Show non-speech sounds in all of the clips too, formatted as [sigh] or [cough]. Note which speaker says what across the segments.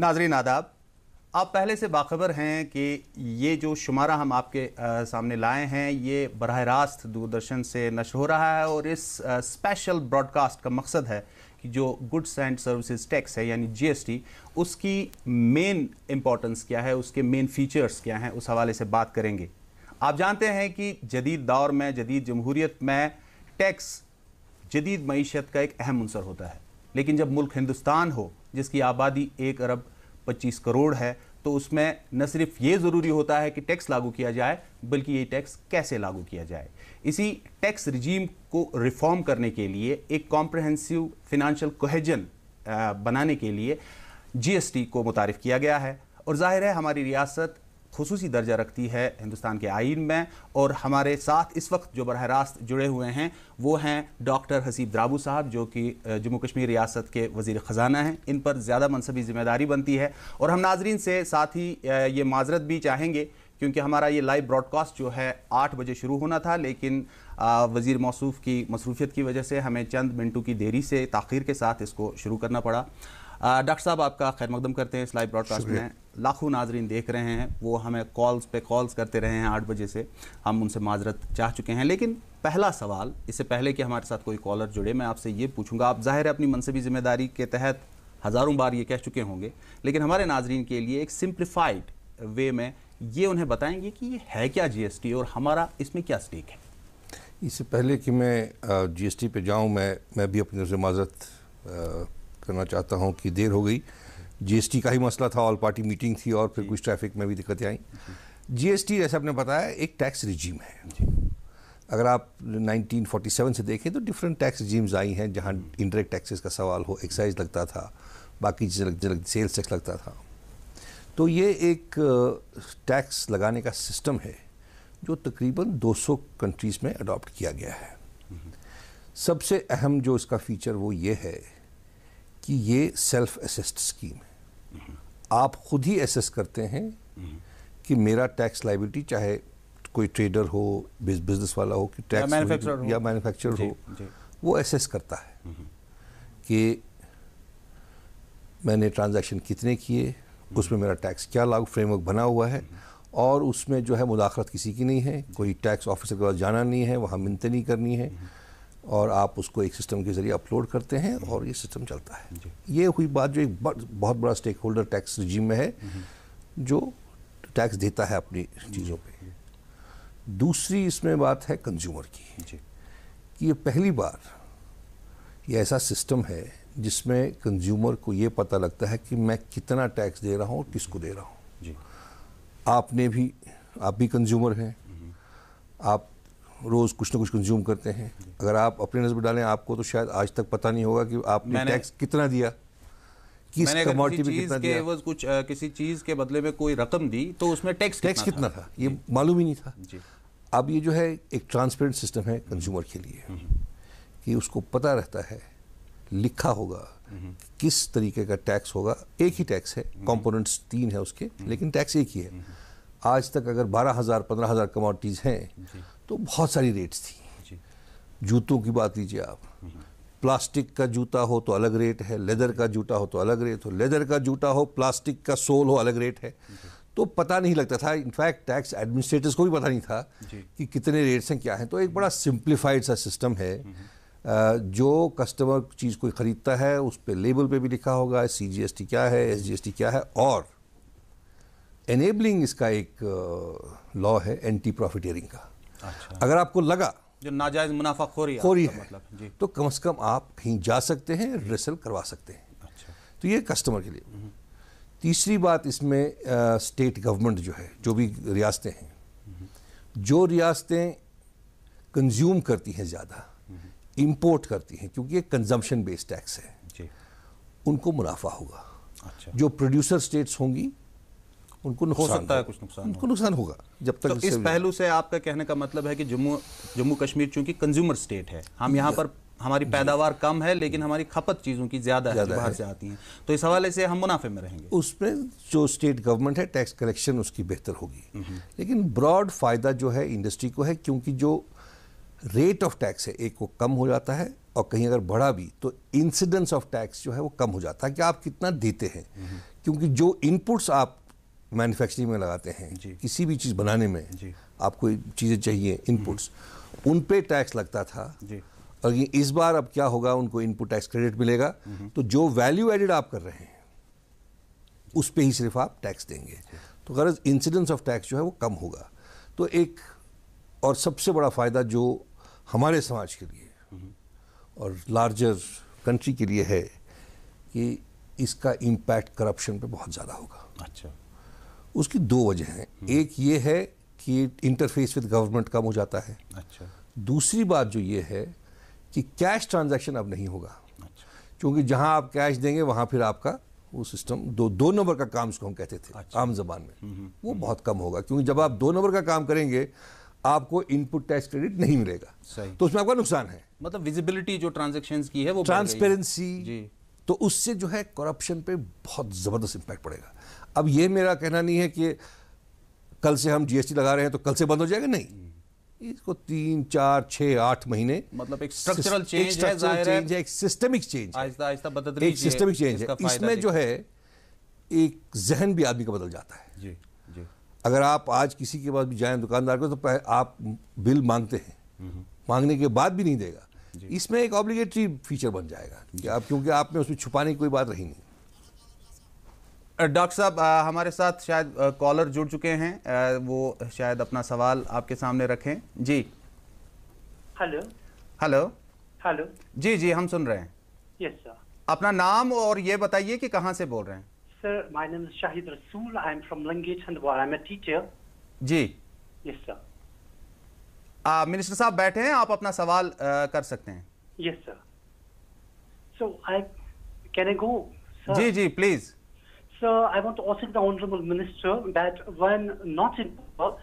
Speaker 1: नाजरीन आदाब आप पहले से बाखबर हैं कि ये जो शुमारा हम आपके आ, सामने लाए हैं ये बरह रास्त दूरदर्शन से नशर हो रहा है और इस आ, स्पेशल ब्रॉडकास्ट का मकसद है कि जो गुड्स एंड सर्विसेज टैक्स है यानी जीएसटी उसकी मेन इम्पॉर्टेंस क्या है उसके मेन फीचर्स क्या हैं उस हवाले से बात करेंगे आप जानते हैं कि जदीद दौर में जदीद जमहूरीत में टैक्स जदीद मीशत का एक अहम अनसर होता है लेकिन जब मुल्क हिंदुस्तान हो जिसकी आबादी एक अरब पच्चीस करोड़ है तो उसमें न सिर्फ ये ज़रूरी होता है कि टैक्स लागू किया जाए बल्कि ये टैक्स कैसे लागू किया जाए इसी टैक्स रिजीम को रिफॉर्म करने के लिए एक कॉम्प्रहेंसिव फिनंशियल कोहेजन बनाने के लिए जीएसटी को मुतारफ़ किया गया है और जाहिर है हमारी रियासत खसूसी दर्जा रखती है हिंदुस्तान के आइन में और हमारे साथ इस वक्त जो बरह रास्त जुड़े हुए हैं वो हैं डॉक्टर हसीब द्राबू साहब जो कि जम्मू कश्मीर रियासत के वजीर ख़जाना हैं इन पर ज़्यादा मनसबी ज़िम्मेदारी बनती है और हम नाजरन से साथ ही ये माजरत भी चाहेंगे क्योंकि हमारा ये लाइव ब्रॉडकास्ट जो है आठ बजे शुरू होना था लेकिन वज़ी मौसू की मसरूफियत की वजह से हमें चंद मिनटों की देरी से तखिर के साथ इसको शुरू करना पड़ा डॉक्टर साहब आपका खैर मकदम करते हैं इस लाइव ब्रॉडकास्ट में लाखों नाजरीन देख रहे हैं वो हमें कॉल्स पे कॉल्स करते रहे हैं आठ बजे से हम उनसे माजरत चाह चुके हैं लेकिन पहला सवाल इससे पहले कि हमारे साथ कोई कॉलर जुड़े मैं आपसे ये पूछूंगा आप ज़ाहिर है अपनी मनसबी ज़िम्मेदारी के तहत हज़ारों बार ये कह चुके होंगे लेकिन हमारे नाजरीन के लिए एक सिंप्लीफाइड वे में ये उन्हें बताएंगे कि ये है क्या जी और हमारा इसमें क्या स्टेक है
Speaker 2: इससे पहले कि मैं जीएसटी पे जाऊं मैं मैं भी अपनी माजरत करना चाहता हूँ कि देर हो गई जीएसटी का ही मसला था ऑल पार्टी मीटिंग थी और फिर कुछ ट्रैफिक में भी दिक्कतें आई जीएसटी जैसे आपने बताया एक टैक्स रिजीम है अगर आप 1947 से देखें तो डिफरेंट टैक्स रिजीम्स आई हैं जहाँ इनडायरेक्ट टैक्सेस का सवाल हो एक्साइज लगता था बाकी चीज़ें सेल्स टैक्स लगता था तो ये एक टैक्स लगाने का सिस्टम है जो तकरीबन 200 कंट्रीज़ में अडॉप्ट किया गया है हम्म। सबसे अहम जो इसका फीचर वो ये है कि ये सेल्फ असिस्ट स्कीम है आप खुद ही एसेस करते हैं कि मेरा टैक्स लाइबिलिटी चाहे कोई ट्रेडर हो बिजनेस वाला हो कि टैक्स या मैन्युफैक्चरर हो, हो जी, वो एसेस करता है कि मैंने ट्रांजैक्शन कितने किए उसमें मेरा टैक्स क्या लागू फ्रेमवर्क बना हुआ है और उसमें जो है मुदाखलत किसी की नहीं है कोई टैक्स ऑफिसर के पास जाना नहीं है वहाँ मिनते नहीं करनी है और आप उसको एक सिस्टम के ज़रिए अपलोड करते हैं और ये सिस्टम चलता है ये हुई बात जो एक बहुत बड़ा स्टेक होल्डर टैक्स रिजीम में है हम्म। जो टैक्स देता है अपनी चीज़ों पे दूसरी इसमें बात है कंज्यूमर की कि ये पहली बार ये ऐसा सिस्टम है जिसमें कंज्यूमर को ये पता लगता है कि मैं कितना टैक्स दे रहा हूँ और किसको दे रहा हूँ आपने भी आप भी कंज्यूमर हैं हम्म। आप रोज़ कुछ ना कुछ कंज्यूम करते हैं अगर आप अपनी नज़र डालें आपको तो शायद आज तक पता नहीं होगा कि आपने टैक्स कितना दिया किस कमोडिटी में कितना दिया वो
Speaker 1: कुछ आ, किसी चीज़ के बदले में कोई रकम दी तो उसमें टैक्स टैक्स कितना था, था? ये मालूम ही नहीं था
Speaker 2: अब ये जो है एक ट्रांसपेरेंट सिस्टम है कंज्यूमर के लिए हम्म। कि उसको पता रहता है लिखा होगा हम्म। किस तरीके का टैक्स होगा एक ही टैक्स है कंपोनेंट्स हम्म। तीन है उसके लेकिन टैक्स एक ही है आज तक अगर बारह हज़ार पंद्रह हज़ार कमोडिटीज़
Speaker 3: हैं
Speaker 2: तो बहुत सारी रेट्स थी जूतों की बात लीजिए आप प्लास्टिक का जूता हो तो अलग रेट है लेदर का जूता हो तो अलग रेट हो लेदर का जूता हो प्लास्टिक का सोल हो अलग रेट है तो पता नहीं लगता था इनफैक्ट टैक्स एडमिनिस्ट्रेटर्स को भी पता नहीं था कि कितने रेट्स हैं क्या हैं तो एक बड़ा सिंप्लीफाइड सा सिस्टम है हम्म, हम्म। जो कस्टमर चीज़ कोई ख़रीदता है उस पर लेबल पे भी लिखा होगा सी जी एस टी क्या है एस जी एस टी क्या है और एनेबलिंग इसका एक लॉ है एंटी प्रॉफिटेयरिंग का अच्छा। अगर आपको लगा
Speaker 1: जो नाजायज मुनाफा खोरी खोरी है मतलब
Speaker 2: तो कम से कम आप कहीं जा सकते हैं रिसल करवा सकते हैं अच्छा। तो ये कस्टमर के लिए हम्म। तीसरी बात इसमें आ, स्टेट गवर्नमेंट जो है जो भी रियासतें हैं हम्म। जो रियासतें कंज्यूम करती हैं ज़्यादा हम्म। इम्पोर्ट करती हैं क्योंकि ये कंजम्पशन बेस्ड टैक्स है उनको मुनाफा होगा अच्छा। जो प्रोड्यूसर स्टेट्स होंगी उनको नुकसान हो सकता है कुछ नुकसान उनको नुकसान होगा जब तक तो इस पहलू
Speaker 1: से आपका कहने का मतलब है कि जम्मू जम्मू कश्मीर चूंकि कंज्यूमर स्टेट है हम यहाँ पर हमारी पैदावार कम है लेकिन हमारी खपत चीज़ों की ज़्यादा है बाहर से आती है तो इस हवाले से हम मुनाफे में रहेंगे
Speaker 2: उसमें जो स्टेट गवर्नमेंट है टैक्स कलेक्शन उसकी बेहतर होगी हम्म हम्म। लेकिन ब्रॉड फ़ायदा जो है इंडस्ट्री को है क्योंकि जो रेट ऑफ टैक्स है एक वो कम हो जाता है और कहीं अगर बढ़ा भी तो इंसिडेंस ऑफ टैक्स जो है वो कम हो जाता है कि आप कितना देते हैं हम्म क्योंकि जो इनपुट्स आप मैन्युफैक्चरिंग में लगाते हैं किसी भी चीज़ बनाने में आपको चीज़ें चाहिए इनपुट्स हम्म। उन पे टैक्स लगता था और ये इस बार अब क्या होगा उनको इनपुट टैक्स क्रेडिट मिलेगा हम्म। तो जो वैल्यू एडिड आप कर रहे हैं उस पर ही सिर्फ आप टैक्स देंगे तो गरज इंसिडेंस ऑफ टैक्स जो है वो कम होगा तो एक और सबसे बड़ा फ़ायदा जो हमारे समाज के लिए हम्म। और लार्जर कंट्री के लिए है कि इसका इम्पैक्ट करप्शन पे बहुत ज़्यादा होगा अच्छा उसकी दो वजह हैं हम्म। एक ये है कि इंटरफेस विद गवर्नमेंट कम हो जाता है अच्छा दूसरी बात जो ये है कि कैश ट्रांजैक्शन अब नहीं होगा अच्छा। क्योंकि जहां आप कैश देंगे वहां फिर आपका वो सिस्टम दो दो नंबर का काम उसको हम कहते थे अच्छा। आम जबान में हम्म, हम्म। वो बहुत कम होगा क्योंकि जब आप दो नंबर का काम करेंगे आपको इनपुट टैक्स क्रेडिट नहीं मिलेगा सही तो उसमें आपका नुकसान है
Speaker 1: मतलब विजिबिलिटी जो ट्रांजेक्शन की है वो
Speaker 2: ट्रांसपेरेंसी तो उससे जो है करप्शन पे बहुत जबरदस्त इम्पैक्ट पड़ेगा अब ये मेरा कहना नहीं है कि कल से हम जीएसटी लगा रहे हैं तो कल से बंद हो जाएगा नहीं इसको तीन चार छः आठ महीने मतलब एक स्ट्रक्चरल चेंज है चेंज है एक सिस्टमिक चेंज
Speaker 1: है एक सिस्टमिक चेंज है इसमें जो है
Speaker 2: एक जहन भी आदमी का बदल जाता है अगर आप आज किसी के पास भी जाएं दुकानदार को तो आप बिल मांगते हैं हम्म। मांगने के बाद भी नहीं देगा इसमें एक ऑब्लिगेटरी फीचर बन जाएगा कि आप क्योंकि आप में उसमें छुपाने की कोई बात रही नहीं
Speaker 1: डॉक्टर साहब हमारे साथ शायद कॉलर जुड़ चुके हैं आ, वो शायद अपना सवाल आपके सामने रखें जी हेलो हेलो हेलो जी जी हम सुन रहे हैं यस yes, सर अपना नाम और ये बताइए कि कहाँ से बोल रहे हैं
Speaker 4: sir my name is Shahid Rasool I am from Langate Handwara I am a teacher जी यस
Speaker 1: सर मिनिस्टर साहब बैठे हैं आप अपना सवाल आ, कर सकते हैं
Speaker 4: yes sir so I can I go
Speaker 1: जी जी please
Speaker 4: Sir, I want to also the Honorable Minister that when not in power,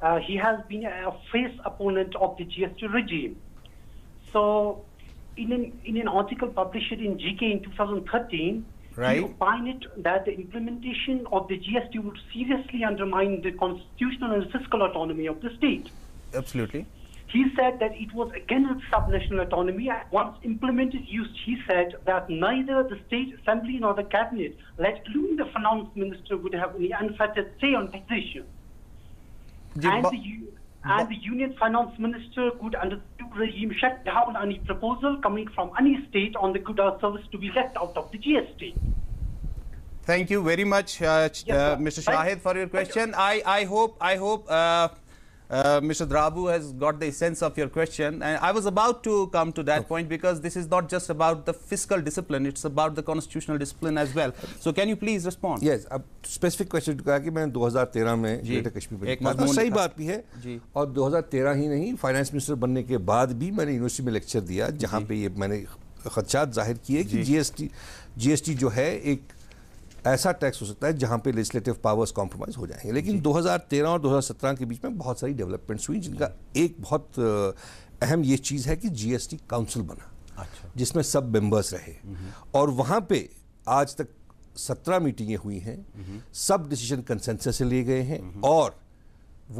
Speaker 4: uh, he has been a fierce opponent of the GST regime. So, in an, in an article published in GK in 2013, right. he opined that the implementation of the GST would seriously undermine the constitutional and fiscal autonomy of the state. Absolutely. He said that it was against subnational autonomy once implemented used, he said that neither the state assembly nor the cabinet, let alone the finance minister, would have any unfettered say on taxation. And, the, and the union finance minister could, under the regime, shut down any proposal coming from any state on the good service to be left out of the GST.
Speaker 1: Thank you very much, uh, yes, uh, Mr. Shahid, for your question. You. I, I hope I hope uh, uh, Mr. Drabu has got the essence of your question. And I was about to come to that okay. point because this is not just about the fiscal discipline, it's about the constitutional discipline as well. So can you please respond? Yes, a specific question to कि मैंने 2013
Speaker 2: में greater Kashmir पर लिखा था सही बात भी है 2013 ही नहीं फाइनेंस मिनिस्टर बनने के बाद भी मैंने यूनिवर्सिटी में लेक्चर दिया जहां पे ऐसा टैक्स हो सकता है जहां पे लेजिस्लेटिव पावर्स कॉम्प्रोमाइज हो जाएंगे लेकिन 2013 और 2017 के बीच में बहुत सारी डेवलपमेंट्स हुई जिनका हाँ। एक बहुत अहम ये चीज़ है कि जीएसटी काउंसिल बना अच्छा। जिसमें सब मेंबर्स रहे हम्म। और वहां पे आज तक सत्रह मीटिंगें हुई हैं हम्म। सब डिसीजन कंसेंसस से लिए गए हैं हम्म। और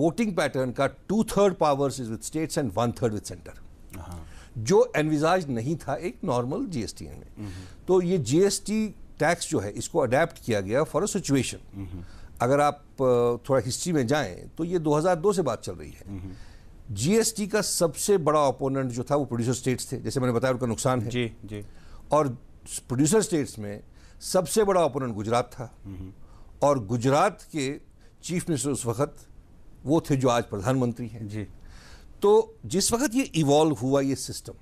Speaker 2: वोटिंग पैटर्न का two third powers is with states and one third with centre envisages एनविजाज नहीं था एक नॉर्मल जीएसटी में तो ये जीएसटी टैक्स जो है इसको अडेप्ट किया गया फॉर अ सिचुएशन अगर आप थोड़ा हिस्ट्री में जाएं तो ये 2002 से बात चल रही है जीएसटी का सबसे बड़ा ओपोनेंट जो था वो प्रोड्यूसर स्टेट्स थे जैसे मैंने बताया उनका नुकसान है जी जी और प्रोड्यूसर स्टेट्स में सबसे बड़ा ओपोनेंट गुजरात था और गुजरात के चीफ मिनिस्टर उस वक्त वो थे जो आज प्रधानमंत्री हैं जी तो जिस वक्त ये इवॉल्व हुआ ये सिस्टम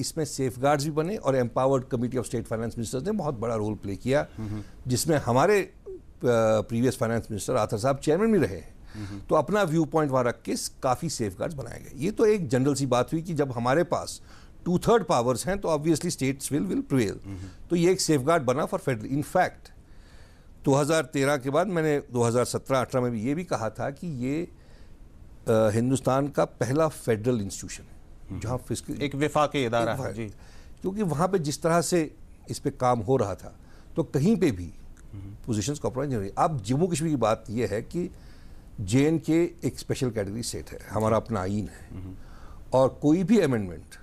Speaker 2: इसमें सेफ भी बने और empowered committee of state finance ministers ने बहुत बड़ा रोल प्ले किया जिसमें हमारे प्रीवियस फाइनेंस मिनिस्टर आथर साहब चेयरमैन भी रहे तो अपना व्यू पॉइंट वहाँ रख के काफ़ी सेफ बनाए गए ये तो एक जनरल सी बात हुई कि जब हमारे पास टू थर्ड पावर्स हैं तो obviously states will will prevail तो ये एक सेफ बना फॉर फेडरल इनफैक्ट 2013 के बाद मैंने 2017-18 में भी ये भी कहा था कि ये आ, हिंदुस्तान का पहला फेडरल इंस्टीट्यूशन जहाँ फिजिकल
Speaker 1: एक विफाक इदारा है जी
Speaker 2: क्योंकि वहाँ पे जिस तरह से इस पर काम हो रहा था तो कहीं पे भी पोजीशंस हम्म। कॉम्प्रोमाइज नहीं अब जम्मू कश्मीर की बात यह है कि जे के एक स्पेशल कैटेगरी सेट है हमारा अपना आइन है हम्म। और कोई भी अमेंडमेंट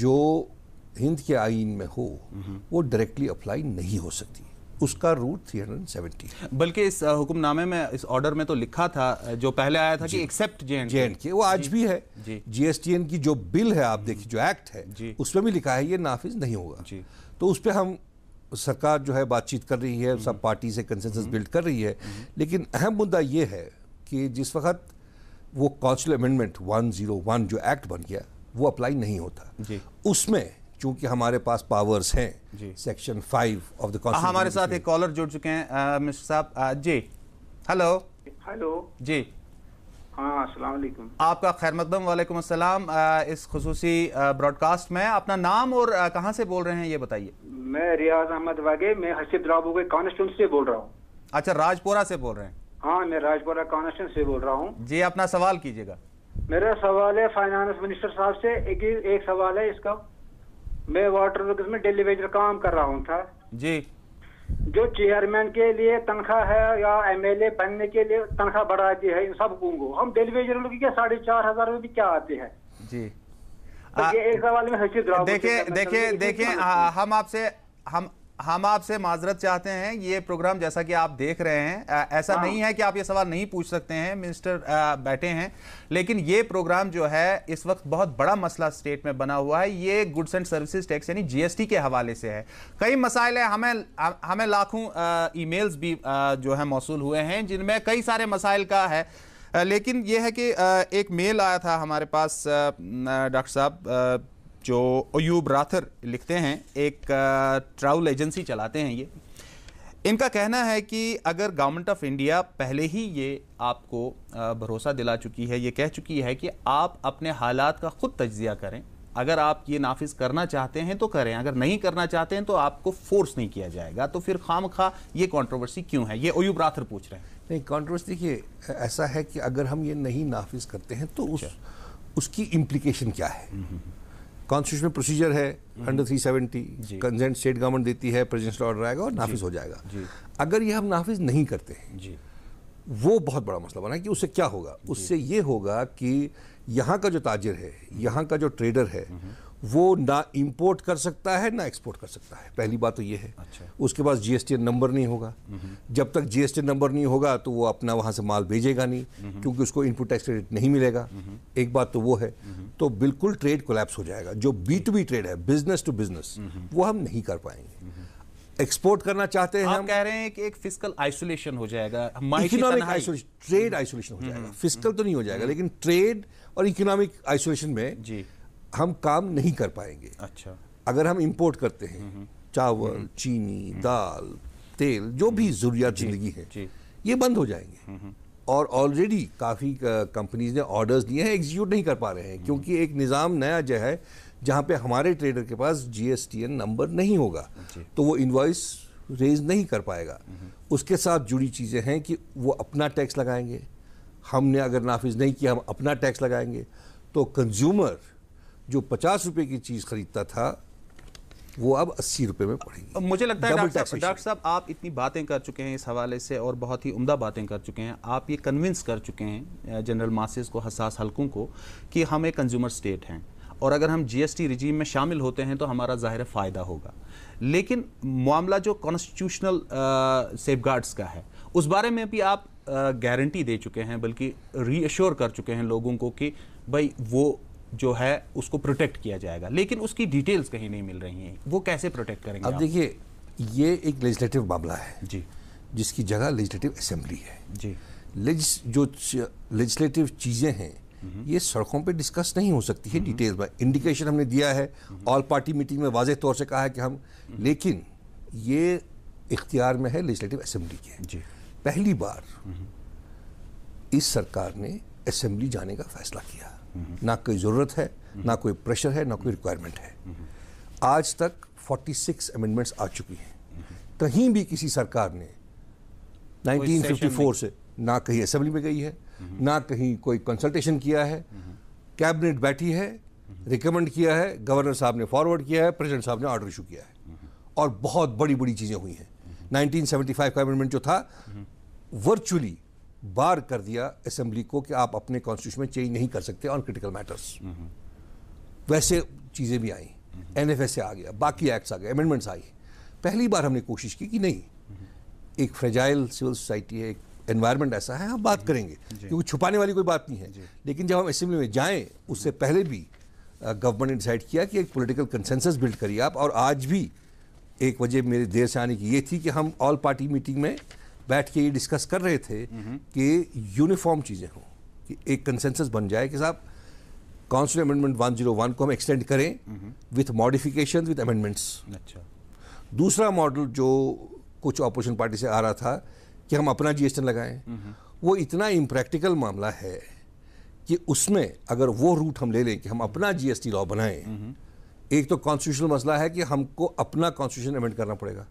Speaker 2: जो हिंद के आइन में हो हम्म। वो डायरेक्टली अप्लाई नहीं हो सकती उसका रूट सेवेंटी बल्कि इस हुक्मनामे में इस ऑर्डर में तो लिखा था जो पहले आया था कि एक्सेप्ट जे जे एंड के वो आज भी है जीएसटीएन की जो बिल है आप देखिए जो एक्ट है उसमें भी लिखा है ये नाफिज नहीं होगा तो उस पर हम सरकार जो है बातचीत कर रही है सब पार्टी हम्म। से कंसेंसस बिल्ड हम्म। कर रही है हम्म। लेकिन अहम मुद्दा ये है कि जिस वक्त वो काउंसिल अमेंडमेंट 101 जो एक्ट बन गया वो अप्लाई नहीं होता उसमें चूंकि हमारे पास पावर्स हैं section five of the constitution हमारे साथ एक
Speaker 1: कॉलर जुड़ चुके हैं मिस्टर साहब जी हेलो हेलो जी हाँ अस्सलाम आपका खैर मकदम वालेकुम असलम इस खसूसी ब्रॉडकास्ट में अपना नाम और कहाँ से बोल रहे हैं ये बताइए
Speaker 5: मैं रियाज अहमद वागे मैं हर्षित राबू के कॉन्स्टेंट से बोल रहा हूँ
Speaker 1: अच्छा राजपुरा से बोल रहे हैं
Speaker 5: हाँ मैं राजपुरा कॉन्स्टेंट से बोल रहा हूँ
Speaker 1: जी अपना सवाल कीजिएगा
Speaker 5: मेरा सवाल है फाइनेंस मिनिस्टर साहब से एक, एक सवाल है इसका मैं वाटर वर्क में डेली वेजर काम कर रहा हूँ था जी जो चेयरमैन के लिए तनख्वाह है या एमएलए बनने के लिए तनख्वाह बढ़ा दी है इन सब को हम डेली वेजर लोग क्या साढ़े चार हजार रुपये क्या आते हैं
Speaker 1: जी तो आ, ये एक सवाल में देखिए देखिए देखिए हम आपसे हम हम आपसे माजरत चाहते हैं ये प्रोग्राम जैसा कि आप देख रहे हैं आ, ऐसा हाँ। नहीं है कि आप ये सवाल नहीं पूछ सकते हैं मिनिस्टर बैठे हैं लेकिन ये प्रोग्राम जो है इस वक्त बहुत बड़ा मसला स्टेट में बना हुआ है ये गुड्स एंड सर्विसेज टैक्स यानी जीएसटी के हवाले से है कई मसाइल हैं हमें हमें लाखों मेल्स भी आ, जो है मौसू हुए हैं जिनमें कई सारे मसाइल का है लेकिन यह है कि एक मेल आया था हमारे पास डॉक्टर साहब जो अयूब राथर लिखते हैं एक ट्रैवल एजेंसी चलाते हैं ये इनका कहना है कि अगर गवर्नमेंट ऑफ इंडिया पहले ही ये आपको भरोसा दिला चुकी है ये कह चुकी है कि आप अपने हालात का ख़ुद तजिया करें अगर आप ये नाफिज करना चाहते हैं तो करें अगर नहीं करना चाहते हैं तो आपको फोर्स नहीं किया जाएगा तो फिर खाम खा ये कॉन्ट्रोवर्सी क्यों है ये ओयूब राथर पूछ रहे हैं
Speaker 2: नहीं कॉन्ट्रोवर्सी देखिए ऐसा है कि अगर हम ये नहीं नाफिज करते हैं तो अच्छा। उस उसकी इम्प्लीकेशन क्या है हम्म, हम्म, हम्म। कॉन्स्टिट्यूशन प्रोसीजर है under three seventy consent state government देती है प्रेजिडेंशियल ऑर्डर आएगा और नाफिज हो जाएगा अगर ये हम नाफिज नहीं करते हैं जी वो बहुत बड़ा मसला बना कि उससे क्या होगा उससे ये होगा कि यहाँ का जो ताजिर है हम्म। यहाँ का जो ट्रेडर है हम्म। वो ना इंपोर्ट कर सकता है ना एक्सपोर्ट कर सकता है पहली बात तो ये है अच्छा। उसके पास जीएसटी नंबर नहीं होगा हम्म। जब तक जीएसटी नंबर नहीं होगा तो वो अपना वहाँ से माल भेजेगा नहीं, नहीं। हम्म। क्योंकि उसको इनपुट टैक्स क्रेडिट नहीं मिलेगा नहीं। हम्म। एक बात तो वो है तो बिल्कुल ट्रेड कोलैप्स हो जाएगा जो बी टू बी ट्रेड है बिजनेस टू बिजनेस वो हम नहीं कर पाएंगे एक्सपोर्ट करना चाहते हैं हम कह रहे हैं
Speaker 1: कि एक फिजिकल आइसोलेशन हो जाएगा इकोनॉमिक आइसोलेशन
Speaker 2: ट्रेड आइसोलेशन हो जाएगा फिजिकल तो नहीं हो जाएगा लेकिन ट्रेड और इकोनॉमिक आइसोलेशन में जी हम काम नहीं कर पाएंगे अच्छा अगर हम इम्पोर्ट करते हैं हम्म, हम्म। चावल हम्म, चीनी दाल तेल जो भी जरूरियात जिंदगी है ये बंद हो जाएंगे और ऑलरेडी काफ़ी कंपनीज ने ऑर्डर्स दिए हैं एग्जीक्यूट नहीं कर पा रहे हैं क्योंकि एक निज़ाम नया जो है जहाँ पे हमारे ट्रेडर के पास जीएसटीएन नंबर नहीं होगा तो वो इन्वाइस रेज नहीं कर पाएगा उसके साथ जुड़ी चीज़ें हैं कि वो अपना टैक्स लगाएंगे हमने अगर नाफिज नहीं किया हम अपना टैक्स लगाएंगे तो कंज्यूमर जो पचास रुपए की चीज़ खरीदता था वो अब अस्सी रुपये में पड़ेगी मुझे लगता है डॉक्टर
Speaker 1: साहब आप इतनी बातें कर चुके हैं इस हवाले से और बहुत ही उमदा बातें कर चुके हैं आप ये कन्विंस कर चुके हैं जनरल मासेस को हसास हलकों को कि हम एक कंज्यूमर स्टेट हैं और अगर हम जीएसटी रिजीम में शामिल होते हैं तो हमारा ज़ाहिर फ़ायदा होगा लेकिन मामला जो कॉन्स्टिट्यूशनल सेफ का है उस बारे में भी आप गारंटी दे चुके हैं बल्कि रीअश्योर कर चुके हैं लोगों को कि भाई वो जो है उसको प्रोटेक्ट किया जाएगा लेकिन उसकी डिटेल्स कहीं नहीं मिल रही हैं वो कैसे प्रोटेक्ट करेंगे अब
Speaker 2: देखिए ये एक लेजिस्लेटिव मामला है जी जिसकी जगह लेजिस्लेटिव असेंबली है जी लेजिस जो लेजिस्लेटिव चीज़ें हैं हम्म। ये सड़कों पे डिस्कस नहीं हो सकती है डिटेल्स में इंडिकेशन हमने दिया है ऑल पार्टी मीटिंग में वाजह तौर से कहा है कि हम हम्म। लेकिन ये इख्तियार में है लेजिस्लेटिव असम्बली के जी पहली बार हम्म। इस सरकार ने असम्बली जाने का फैसला किया हम्म। ना कोई ज़रूरत हम्म। है ना कोई प्रेशर है ना कोई रिक्वायरमेंट है आज तक 46 अमेंडमेंट्स आ चुकी हैं हम्म। कहीं भी किसी सरकार ने 1954 से ना कहीं असेंबली में गई है ना कहीं कोई कंसल्टेशन किया है कैबिनेट बैठी है रिकमेंड किया है गवर्नर साहब ने फॉरवर्ड किया है प्रेसिडेंट साहब ने ऑर्डर इशू किया है और बहुत बड़ी बड़ी चीज़ें हुई हैं 1975 का अमेंडमेंट जो था वर्चुअली बार कर दिया असेंबली को कि आप अपने कॉन्स्टिट्यूशन में चेंज नहीं कर सकते ऑन क्रिटिकल मैटर्स वैसे चीज़ें भी आई एन एफ एस आ गया बाकी एक्ट्स आ गए अमेंडमेंट्स आई पहली बार हमने कोशिश की कि नहीं एक फ्रेजाइल सिविल सोसाइटी है एक एनवायरमेंट ऐसा है हम बात करेंगे क्योंकि छुपाने वाली कोई बात नहीं है लेकिन जब हम असेंबली में जाएं उससे पहले भी गवर्नमेंट ने डिसाइड किया कि एक पोलिटिकल कंसेंसस बिल्ड करिए आप और आज भी एक वजह मेरे देर से आने की ये थी कि हम ऑल पार्टी मीटिंग में बैठ के ये डिस्कस कर रहे थे कि यूनिफॉर्म चीज़ें हों कि एक कंसेंसस बन जाए कि साहब काउंसिल अमेंडमेंट 101 को हम एक्सटेंड करें विथ मॉडिफिकेशन विथ अमेंडमेंट्स अच्छा दूसरा मॉडल जो कुछ ऑपोजिशन पार्टी से आ रहा था कि हम अपना जीएसटी लगाएं वो इतना इम्प्रैक्टिकल मामला है कि उसमें अगर वो रूट हम ले लें कि हम अपना जीएसटी लॉ बनाएं एक तो कॉन्स्टिट्यूशनल मसला है कि हमको अपना कॉन्स्टिट्यूशन अमेंड करना पड़ेगा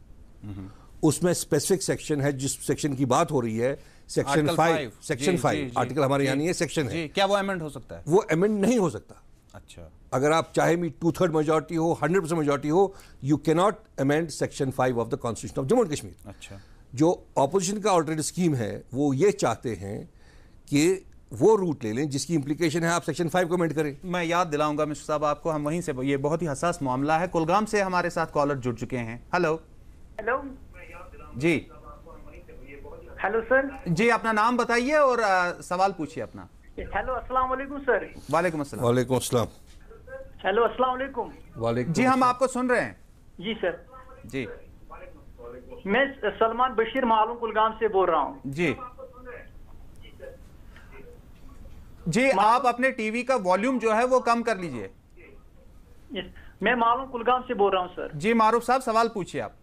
Speaker 2: उसमें स्पेसिफिक सेक्शन है जिस सेक्शन की बात हो रही है section five section five article हमारे यहाँ नहीं है सेक्शन है
Speaker 1: क्या वो अमेंड हो सकता है
Speaker 2: वो अमेंड नहीं हो सकता अच्छा अगर आप चाहे भी टू थर्ड मेजोरिटी हो हंड्रेड परसेंट मेजोरिटी हो you not amend section five of the constitution of Jammu and Kashmir अच्छा जो ऑपोजिशन का ऑल्टरनेट स्कीम है वो ये चाहते हैं कि वो रूट ले लें जिसकी इम्प्लीकेशन है आप सेक्शन फाइव कमेंट करें मैं याद दिलाऊंगा मिस्टर
Speaker 1: साहब आपको हम वहीं से ये बहुत ही हसास मामला है कुलगाम से हमारे साथ कॉलर जुड़ चुके हैं हेलो हेलो जी हेलो सर जी अपना नाम बताइए और आ, सवाल पूछिए अपना
Speaker 6: हेलो अस्सलाम वालेकुम सर
Speaker 1: वालेकुम वालेकुम
Speaker 6: हेलो अस्सलाम वालेकुम
Speaker 1: वालेकुम जी हम आपको सुन रहे हैं जी सर जी
Speaker 6: मैं सलमान बशीर मालूम कुलगाम से बोल रहा हूँ
Speaker 1: जी जी आप अपने टीवी का वॉल्यूम जो है वो कम कर लीजिए मैं मालूम कुलगाम से बोल रहा हूँ सर जी मारूफ साहब सवाल पूछिए आप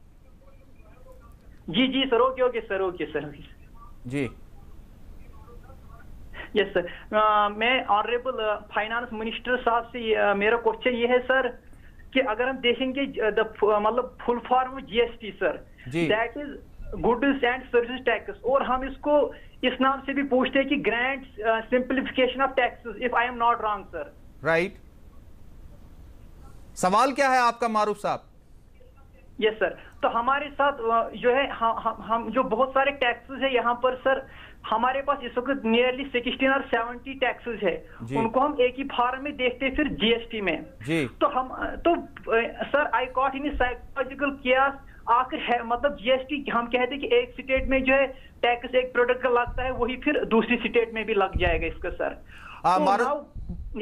Speaker 6: जी जी sir okay okay sir okay sir जी यस सर मैं ऑनरेबल फाइनेंस मिनिस्टर साहब से मेरा क्वेश्चन ये है सर कि अगर हम देखेंगे मतलब full form GST sir that is goods and service tax और हम इसको इस नाम से भी पूछते हैं कि grand simplification of taxes if I am not wrong sir
Speaker 1: right सवाल क्या है आपका मारूफ साहब
Speaker 6: यस सर तो हमारे साथ जो है हम हम जो बहुत सारे टैक्सेस है यहाँ पर सर हमारे पास इस वक्त नियरली सिक्सटीन और सेवेंटी टैक्सेस है उनको हम एक ही फार्म में देखते फिर जीएसटी में जी। तो हम तो sir I caught in psychological किया आखिर है मतलब जीएसटी हम कहते हैं कि एक स्टेट में जो है टैक्स एक प्रोडक्ट का लगता है वही फिर दूसरी स्टेट में भी लग जाएगा इसका sir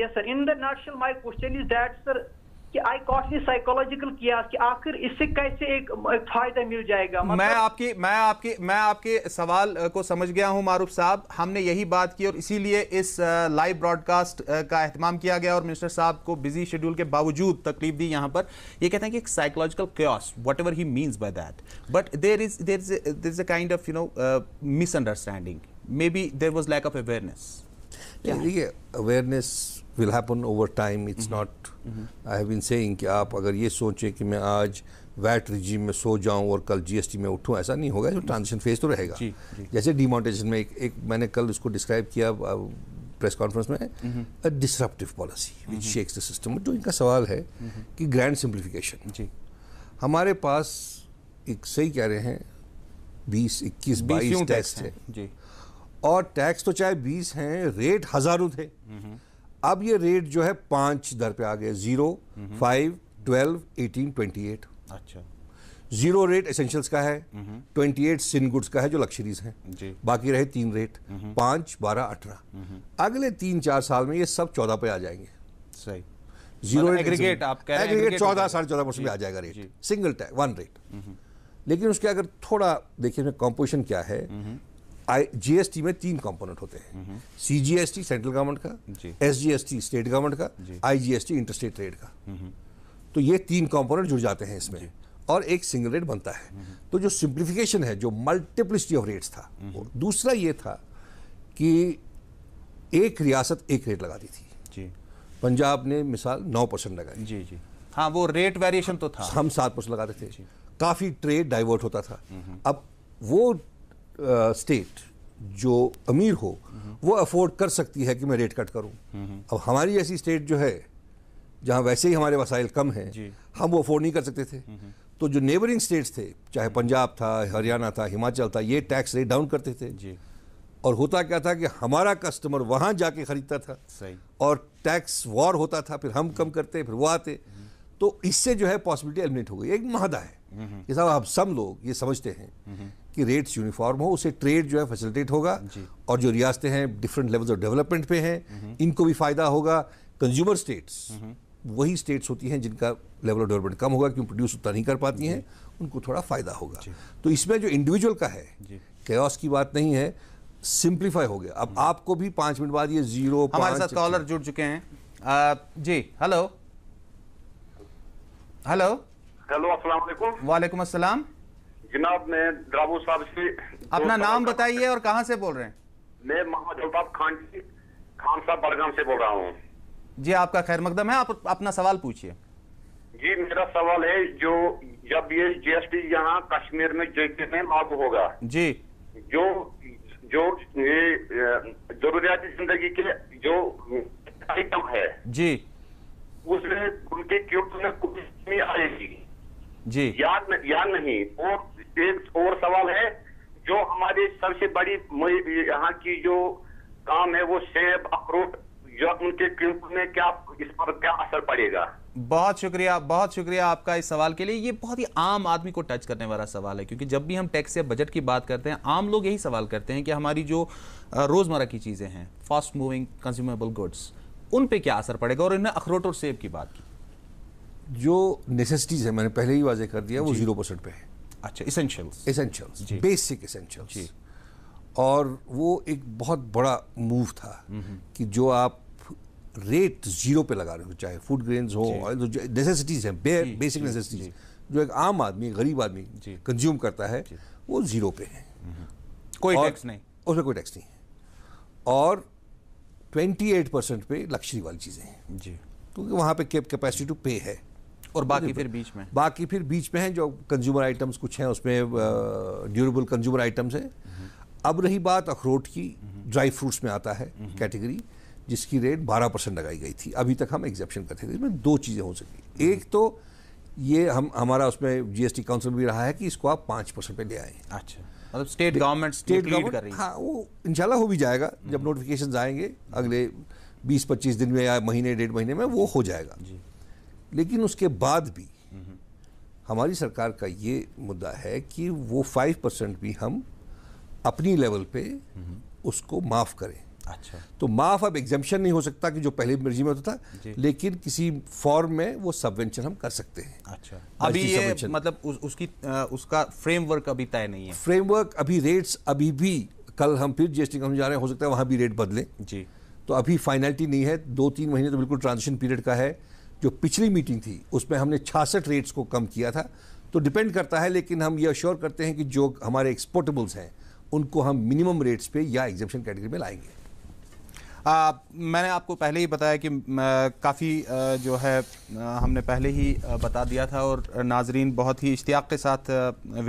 Speaker 6: yes sir in the not my question is that sir कि आई कॉट ही साइकोलॉजिकल किया कि आखिर इससे कैसे एक फायदा मिल जाएगा मतलब मैं
Speaker 1: आपकी मैं आपकी मैं आपके सवाल को समझ गया हूं मारूफ साहब हमने यही बात की और इसीलिए इस लाइव ब्रॉडकास्ट का अहतमाम किया गया और मिनिस्टर साहब को बिजी शेड्यूल के बावजूद तकलीफ दी यहाँ पर ये कहते हैं कि psychological chaos whatever he means by that but there is there is there is a kind of you know misunderstanding maybe there was lack of awareness
Speaker 2: देखिए awareness will happen over time it's not I have been saying कि आप अगर ये सोचें कि मैं आज VAT regime में सो जाऊं और कल जीएसटी में उठूं ऐसा नहीं होगा जो ट्रांजिशन mm-hmm. फेज तो रहेगा जी, जी. जैसे डिमोटेशन में एक, एक मैंने कल उसको डिस्क्राइब किया प्रेस कॉन्फ्रेंस में a disruptive policy which shakes the system जो इनका सवाल है mm-hmm. कि ग्रैंड सिंप्लीफिकेशन जी हमारे पास एक सही कह रहे हैं बीस इक्कीस बाईस टैक्स थे जी और टैक्स तो चाहे बीस हैं रेट हज़ारों थे mm-hmm. अब ये रेट जो है पांच दर पे आ गए zero five twelve eighteen twenty eight अच्छा जीरो रेट एसेंशियल्स का है ट्वेंटी एट सिन गुड्स का है जो है जी। बाकी रहे तीन रेट हम्म। पांच बारह अठारह हम्म। अगले तीन चार साल में ये सब चौदह पे आ जाएंगे सही जीरो मतलब एग्रीगेट चौदह साढ़े चौदह परसेंट आ जाएगा rate single tag one rate लेकिन उसके अगर थोड़ा देखिए कॉम्पोजिशन क्या है हम्म। जीएसटी में तीन कंपोनेंट होते हैं सीजीएसटी सेंट्रल गवर्नमेंट का एसजीएसटी स्टेट गवर्नमेंट का आईजीएसटी इंटरस्टेट ट्रेड का हम्म। तो ये तीन कंपोनेंट जुड़ जाते हैं इसमें और एक सिंगल रेट बनता है हम्म। तो जो सिंप्लीफिकेशन है जो मल्टीप्लिसिटी ऑफ रेट्स था हम्म। दूसरा ये था कि एक रियासत एक रेट लगाती थी जी पंजाब ने मिसाल नौ परसेंट लगाई जी जी हाँ वो रेट वेरिएशन तो था हम सात परसेंट लगाते थे काफ़ी ट्रेड डाइवर्ट होता था अब वो स्टेट जो अमीर हो वो अफोर्ड कर सकती है कि मैं रेट कट करूं अब हमारी ऐसी स्टेट जो है जहां वैसे ही हमारे वसाइल कम हैं हम वो अफोर्ड नहीं कर सकते थे तो जो नेबरिंग स्टेट्स थे चाहे पंजाब था हरियाणा था हिमाचल था ये टैक्स रेट डाउन करते थे जी। और होता क्या था कि हमारा कस्टमर वहां जाके ख़रीदता था सही और टैक्स वॉर होता था फिर हम कम करते फिर वो आते तो इससे जो है पॉसिबिलिटी एलिमिनेट हो गई एक माहदा है हम्म। ये साहब आप सब लोग ये समझते हैं कि रेट्स यूनिफॉर्म हो उसे ट्रेड जो है फैसिलिटेट होगा और जो रियासतें हैं डिफरेंट लेवल्स ऑफ डेवलपमेंट पे हैं हम्म। इनको भी फ़ायदा होगा कंज्यूमर हम्म। स्टेट्स वही स्टेट्स होती हैं जिनका लेवल ऑफ डेवलपमेंट कम होगा क्योंकि प्रोड्यूस उतना नहीं कर पाती हैं उनको थोड़ा फ़ायदा होगा तो इसमें जो इंडिविजुअल का है कैस की बात नहीं है सिंप्लीफाई हो गया अब हम्म। आपको भी पांच मिनट बाद ये जीरो हमारे साथ कॉलर
Speaker 1: जुड़ चुके हैं जी हेलो हेलो हेलो अस्सलाम वालेकुम वालेकुम अस्सलाम
Speaker 5: जनाब मैं द्रावो साहब से अपना
Speaker 1: नाम बताइए और कहाँ से बोल रहे हैं
Speaker 5: मैं मोहम्मद अल्ताफ खान खान साहब बड़गाम से बोल रहा हूँ
Speaker 1: जी आपका खैर मकदम है आप अपना सवाल पूछिए
Speaker 5: जी मेरा सवाल है जो जब ये जीएसटी यहाँ कश्मीर में जयपुर में लागू होगा जी जो जो ये जिंदगी के जो आइटम है जी उसमें उनके क्यों में कुछ आएगी जी याद याद नहीं और एक और सवाल है जो हमारी सबसे बड़ी यहाँ की जो काम है वो सेब अखरोट जो उनके कीमत में क्या इस पर क्या असर पड़ेगा
Speaker 1: बहुत शुक्रिया बहुत शुक्रिया आपका इस सवाल के लिए ये बहुत ही आम आदमी को टच करने वाला सवाल है क्योंकि जब भी हम टैक्स या बजट की बात करते हैं आम लोग यही सवाल करते हैं कि हमारी जो रोज़मर्रा की चीज़ें हैं फास्ट मूविंग कंज्यूमेबल गुड्स उन पे क्या असर पड़ेगा और इन्हें अखरोट और सेब की बात
Speaker 2: की जो नेसेसिटीज़ है मैंने पहले ही वाजह कर दिया वो ज़ीरो परसेंट पे है अच्छा इसेंशियल इसेंशियल्स बेसिक इसेंशियल्स और वो एक बहुत बड़ा मूव था कि जो आप रेट जीरो पे लगा रहे हो चाहे फूड ग्रेन हो नेसेसिटीज़ हैं बेसिक नेसेसिटीज़ जो एक आम आदमी गरीब आदमी कंज्यूम करता है वो ज़ीरो पे है कोई टैक्स नहीं उसमें कोई टैक्स नहीं है और 28 परसेंट पे लक्ष्य वाली चीज़ें हैं जी क्योंकि वहाँ पे कैपेसिटी टू पे है और बाकी फिर बीच में बाकी फिर बीच में हैं जो कंज्यूमर आइटम्स कुछ हैं उसमें ड्यूरेबल कंज्यूमर आइटम्स हैं अब रही बात अखरोट की ड्राई फ्रूट्स में आता है कैटेगरी जिसकी रेट 12 परसेंट लगाई गई थी अभी तक हम एग्जेप्शन करते थे इसमें दो चीज़ें हो सकी एक तो ये हम हमारा उसमें जीएसटी काउंसिल भी रहा है कि इसको आप पाँच परसेंट पर ले आए अच्छा मतलब स्टेट गवर्नमेंट स्टेट गवर्नमेंट हाँ वो इंशाल्लाह हो भी जाएगा जब नोटिफिकेशन हम्म। आएंगे अगले बीस पच्चीस दिन में या महीने डेढ़ महीने में वो हो जाएगा लेकिन उसके बाद भी हमारी सरकार का ये मुद्दा है कि वो फाइव परसेंट भी हम अपनी लेवल पे उसको माफ़ करें अच्छा तो माफ़ अब एग्जामेशन नहीं हो सकता कि जो पहले मर्जी में होता था लेकिन किसी फॉर्म में वो सबवेंशन हम कर सकते हैं अच्छा अभी ये मतलब उस, उसकी आ, उसका
Speaker 1: फ्रेमवर्क अभी तय नहीं है
Speaker 2: फ्रेमवर्क अभी रेट्स अभी भी कल हम फिर जीएसटी कम जा रहे हैं हो सकता है वहाँ भी रेट बदलें जी तो अभी फाइनलिटी नहीं है दो तीन महीने तो बिल्कुल ट्रांजिशन पीरियड का है जो पिछली मीटिंग थी उसमें हमने 66 रेट्स को कम किया था तो डिपेंड करता है लेकिन हम ये अश्योर करते हैं कि जो हमारे एक्सपोर्टेबल्स हैं उनको हम मिनिमम रेट्स पे या एग्जिबिशन कैटेगरी में लाएंगे
Speaker 1: आ, मैंने आपको पहले ही बताया कि काफ़ी जो है आ, हमने पहले ही बता दिया था और नाजरीन बहुत ही इश्तियाक के साथ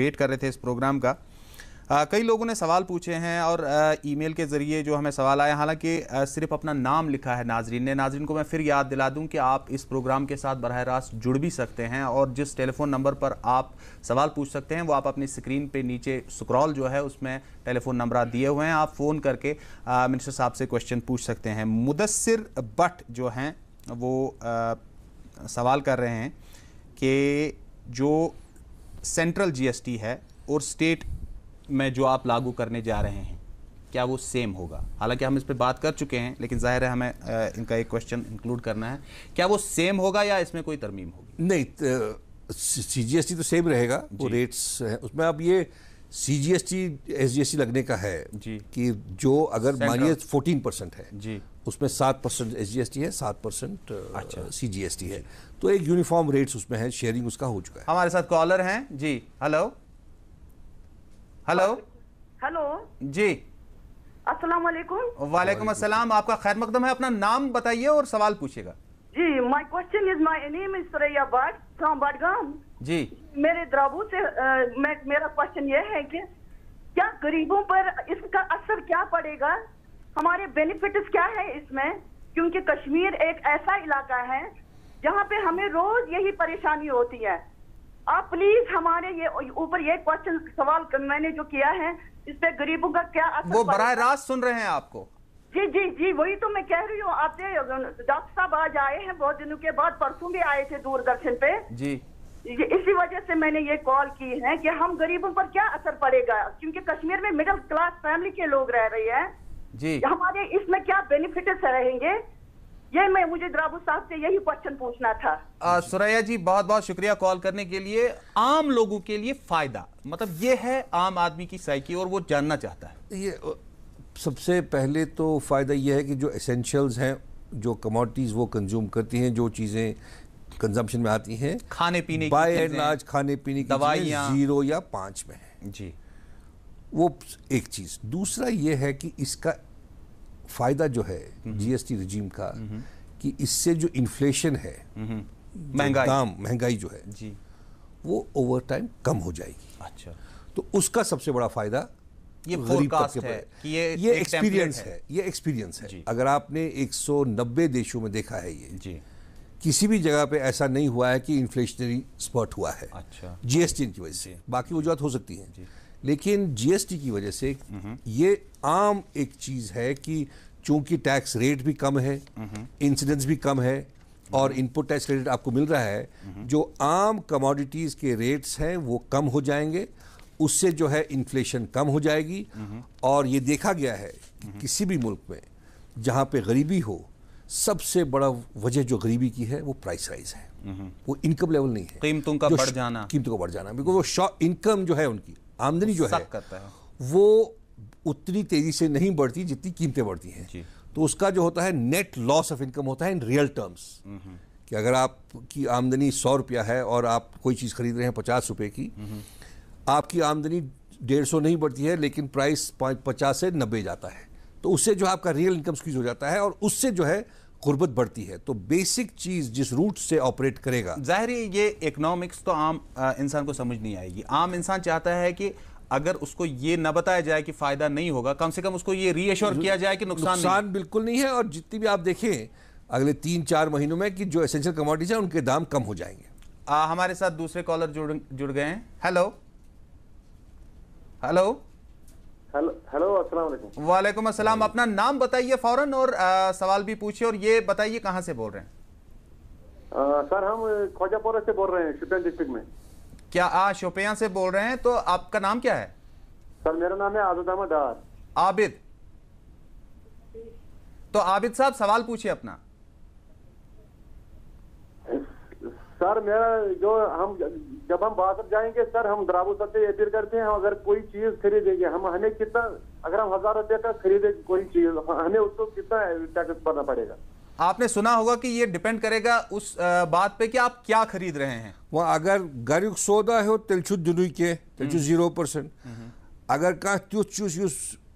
Speaker 1: वेट कर रहे थे इस प्रोग्राम का कई लोगों ने सवाल पूछे हैं और ईमेल के ज़रिए जो हमें सवाल आया हालांकि सिर्फ अपना नाम लिखा है नाजरीन ने नाजरीन को मैं फिर याद दिला दूं कि आप इस प्रोग्राम के साथ बरह रास्त जुड़ भी सकते हैं और जिस टेलीफ़ोन नंबर पर आप सवाल पूछ सकते हैं वो आप अपनी स्क्रीन पर नीचे स्क्रॉल जो है उसमें टेलीफ़ोन नंबर दिए हुए हैं आप फ़ोन करके मिनिस्टर साहब से क्वेश्चन पूछ सकते हैं मुदसर बट जो हैं वो आ, सवाल कर रहे हैं कि जो सेंट्रल जी है और स्टेट में जो आप लागू करने जा रहे हैं क्या वो सेम होगा हालांकि हम इस पर बात कर चुके हैं लेकिन जाहिर है हमें इनका एक क्वेश्चन इंक्लूड करना है क्या वो सेम होगा या इसमें कोई तरमीम
Speaker 2: होगी नहीं सी जी एस टी तो सेम रहेगा वो रेट्स हैं उसमें अब ये C G S T S G S T लगने का है जी कि जो अगर मानिए फोर्टीन परसेंट है जी उसमें सात percent S G S T है सात परसेंट अच्छा सी जी एस टी है तो एक यूनिफॉर्म रेट्स उसमें है शेयरिंग उसका हो चुका है हमारे साथ कॉलर हैं जी हेलो हेलो हेलो जी
Speaker 7: असलम वालेकुम
Speaker 1: असलम आपका खैर मकदम है अपना नाम बताइए और सवाल पूछेगा
Speaker 7: जी my question is my name is Suraiya Bhat from Budgam जी मेरे द्राबू से आ, मैं मेरा क्वेश्चन ये है कि क्या गरीबों पर इसका असर क्या पड़ेगा हमारे बेनिफिट्स क्या है इसमें क्योंकि कश्मीर एक ऐसा इलाका है जहाँ पे हमें रोज यही परेशानी होती है आप प्लीज हमारे ये ऊपर ये क्वेश्चन सवाल मैंने जो किया है इस पे गरीबों का क्या असर वो बरह रास्त सुन रहे हैं आपको जी जी जी वही तो मैं कह रही हूँ आप डॉक्टर साहब आज आए हैं बहुत दिनों के बाद परसों भी आए थे दूरदर्शन पे जी इसी वजह से मैंने ये कॉल की है कि हम गरीबों पर क्या असर पड़ेगा क्योंकि कश्मीर में मिडिल क्लास फैमिली के लोग रह रहे हैं जी हमारे इसमें क्या बेनिफिट रहेंगे ये मैं मुझे द्राबू साहब से यही क्वेश्चन पूछना
Speaker 1: था सुरैया जी बहुत बहुत शुक्रिया कॉल करने के लिए आम लोगों के लिए फायदा मतलब ये है आम आदमी की साइकी और वो जानना चाहता है
Speaker 2: ये सबसे पहले तो फ़ायदा यह है कि जो एसेंशियल्स हैं जो कमोडिटीज़ वो कंज्यूम करती हैं जो चीज़ें कंजम्पशन में आती हैं खाने पीने बाय एंड लार्ज खाने पीने की दवाइयाँ जीरो या पाँच में है जी वो एक चीज़ दूसरा ये है कि इसका फ़ायदा जो है जीएसटी रिजीम हम्म। का हम्म। कि इससे जो इन्फ्लेशन है हम्म। महंगाई दाम महंगाई जो है जी वो ओवर टाइम कम हो जाएगी अच्छा तो उसका सबसे बड़ा फायदा ये गरीब है कि ये ये एक्सपीरियंस है।, है ये एक्सपीरियंस है अगर आपने 190 देशों में देखा है ये जी किसी भी जगह पे ऐसा नहीं हुआ है कि इन्फ्लेशनरी स्पर्ट हुआ है अच्छा जीएसटी की वजह से बाकी वजूहत हो सकती है लेकिन जीएसटी की वजह से ये आम एक चीज़ है कि चूंकि टैक्स रेट भी कम है इंसिडेंस भी कम है और इनपुट टैक्स रेट आपको मिल रहा है जो आम कमोडिटीज़ के रेट्स हैं वो कम हो जाएंगे उससे जो है इन्फ्लेशन कम हो जाएगी और ये देखा गया है कि किसी भी मुल्क में जहाँ पे गरीबी हो सबसे बड़ा वजह जो गरीबी की है वो प्राइस राइज है वो इनकम लेवल नहीं है कीमतों का बढ़ जाना कीमतों का बढ़ जाना बिकॉज वो इनकम जो है उनकी आमदनी जो है करता है वो उतनी तेजी से नहीं बढ़ती जितनी कीमतें बढ़ती हैं तो उसका जो होता है नेट लॉस ऑफ इनकम होता है इन रियल टर्म्स कि अगर आपकी आमदनी सौ रुपया है और आप कोई चीज़ खरीद रहे हैं पचास रुपये की आपकी आमदनी डेढ़ सौ नहीं बढ़ती है लेकिन प्राइस पचास से नब्बे जाता है तो उससे जो आपका रियल इनकम स्क्वीज हो जाता है और उससे जो है गुर्बत बढ़ती है तो बेसिक चीज़ जिस रूट से ऑपरेट करेगा ज़ाहिर ये इकनॉमिक्स तो आम इंसान को समझ नहीं आएगी आम इंसान चाहता
Speaker 1: है कि अगर उसको ये ना बताया जाए कि फ़ायदा नहीं होगा कम से कम उसको ये रीएश्योर किया जाए कि नुकसान नुकसान
Speaker 2: बिल्कुल नहीं है और जितनी भी आप देखें अगले तीन चार महीनों में कि जो एसेंशियल कमोडिटीज़ हैं उनके दाम कम हो जाएंगे आ, हमारे साथ दूसरे
Speaker 1: कॉलर जुड़ जुड़ गए हैं हेलो हेलो हेलो अस्सलाम वालेकुम अस्सलाम अपना नाम बताइए फौरन और आ, सवाल भी पूछिए और ये बताइए कहाँ से बोल रहे हैं सर हम ख्वाजापोरा से बोल रहे हैं शुपियान डिस्ट्रिक्ट में क्या आ शोपिया से बोल रहे हैं तो आपका नाम क्या है सर मेरा नाम है आबिद अहमद आर आबिद तो आबिद साहब सवाल पूछिए अपना
Speaker 5: सर मेरा जो हम जब हम बासठ जाएंगे सर हम द्रावू सत्य अपील करते हैं अगर कोई चीज खरीदेंगे हम हमें कितना अगर हम हजार रुपये का खरीदे कोई चीज हमें उसको कितना टैक्स भरना पड़ेगा
Speaker 1: आपने सुना होगा कि ये डिपेंड करेगा उस बात पे कि आप क्या खरीद रहे हैं
Speaker 2: वो अगर गरीब सौदा है तिलचुत दुनिया के तिलचुत हम्म। जीरो परसेंट हम्म। अगर कहा त्युत चूस यूस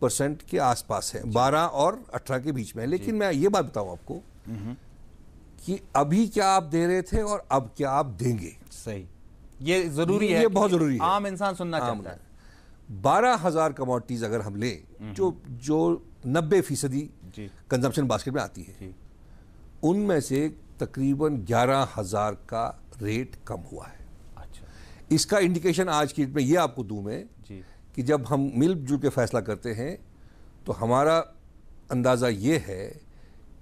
Speaker 2: परसेंट के आसपास है बारह और अठारह के बीच में लेकिन मैं ये बात बताऊं आपको हम्म। कि अभी क्या आप दे रहे थे और अब क्या आप देंगे सही ये जरूरी है ये बहुत जरूरी है आम इंसान सुनना चाहता है बारह हजार कमोडिटीज अगर हम लें हम्म। जो जो नब्बे फीसदी कंजम्पशन बास्केट में आती है उनमें से तकरीबन ग्यारह हजार का रेट कम हुआ है अच्छा इसका इंडिकेशन आज की डेट में ये आपको दूं मैं कि जब हम मिलजुल के फ़ैसला करते हैं तो हमारा अंदाज़ा ये है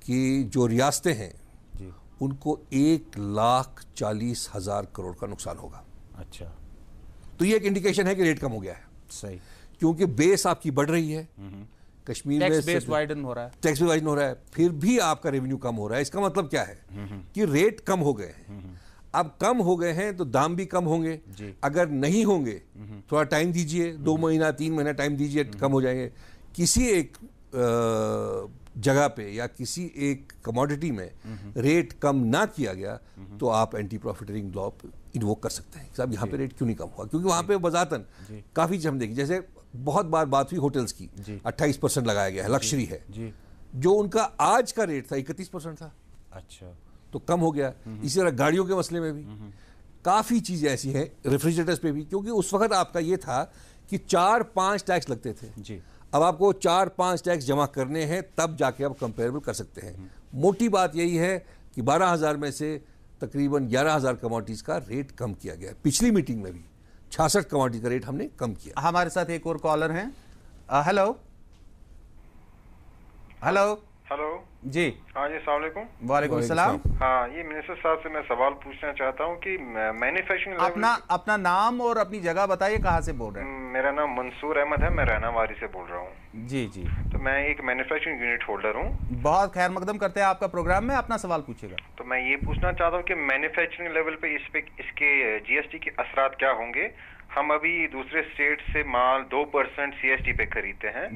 Speaker 2: कि जो रियासतें हैं उनको एक लाख चालीस हज़ार करोड़ का नुकसान होगा अच्छा तो ये एक इंडिकेशन है कि रेट कम हो गया है सही क्योंकि बेस आपकी बढ़ रही है हम्म। कश्मीर में बेस वाइडन हो रहा है टैक्स बेस वाइडन हो रहा है फिर भी आपका रेवेन्यू कम हो रहा है इसका मतलब क्या है हम्म। कि रेट कम हो गए हैं हम्म। अब कम हो गए हैं तो दाम भी कम होंगे अगर नहीं होंगे हम्म। थोड़ा टाइम दीजिए दो हम्म। महीना तीन महीना टाइम दीजिए हम्म। कम हो जाएंगे किसी एक जगह पे या किसी एक कमोडिटी में रेट कम ना किया गया तो आप एंटी प्रॉफिटरिंग लॉप इन्वोक कर सकते हैं साहब यहाँ पे रेट क्यों नहीं कम हुआ क्योंकि वहाँ पे बजातन काफ़ी चीज़ हम देखें जैसे बहुत बार बात हुई होटल्स की अट्ठाईस परसेंट लगाया गया है लग्जरी है जो उनका आज का रेट था इकतीस परसेंट था अच्छा तो कम हो गया हम्म। इसी तरह गाड़ियों के मसले में भी हम्म। काफ़ी चीज़ें ऐसी हैं रेफ्रिजरेटर्स पे भी क्योंकि उस वक्त आपका ये था कि चार पांच टैक्स लगते थे जी अब आपको चार पांच टैक्स जमा करने हैं तब जाके आप कंपेरेबल कर सकते हैं हम्म। मोटी बात यही है कि बारह हज़ार में से तकरीबन ग्यारह हज़ार कमोडिटीज़ का रेट कम किया गया पिछली मीटिंग में भी छियासठ कमोडिटी का रेट हमने कम किया हमारे साथ एक और कॉलर हैं हेलो हेलो
Speaker 5: हेलो जी हाँ जी सलामकुम वालेकुम सलाम हाँ ये मिनिस्टर साहब से मैं सवाल पूछना चाहता हूँ कि मैन्युफैक्चरिंग अपना
Speaker 1: अपना नाम और अपनी जगह बताइए कहाँ से बोल रहे हैं
Speaker 5: मेरा नाम मंसूर अहमद है मैं रहना वारी से बोल रहा हूँ जी जी तो मैं एक मैन्युफैक्चरिंग यूनिट होल्डर हूँ
Speaker 1: बहुत खैर मकदम करते हैं आपका प्रोग्राम में अपना सवाल पूछेगा
Speaker 5: तो मैं ये पूछना चाहता हूँ की मैन्युफैक्चरिंग लेवल पे इस पे इसके टी के असरा क्या होंगे हम अभी दूसरे स्टेट से माल दो परसेंट टी पे खरीदते हैं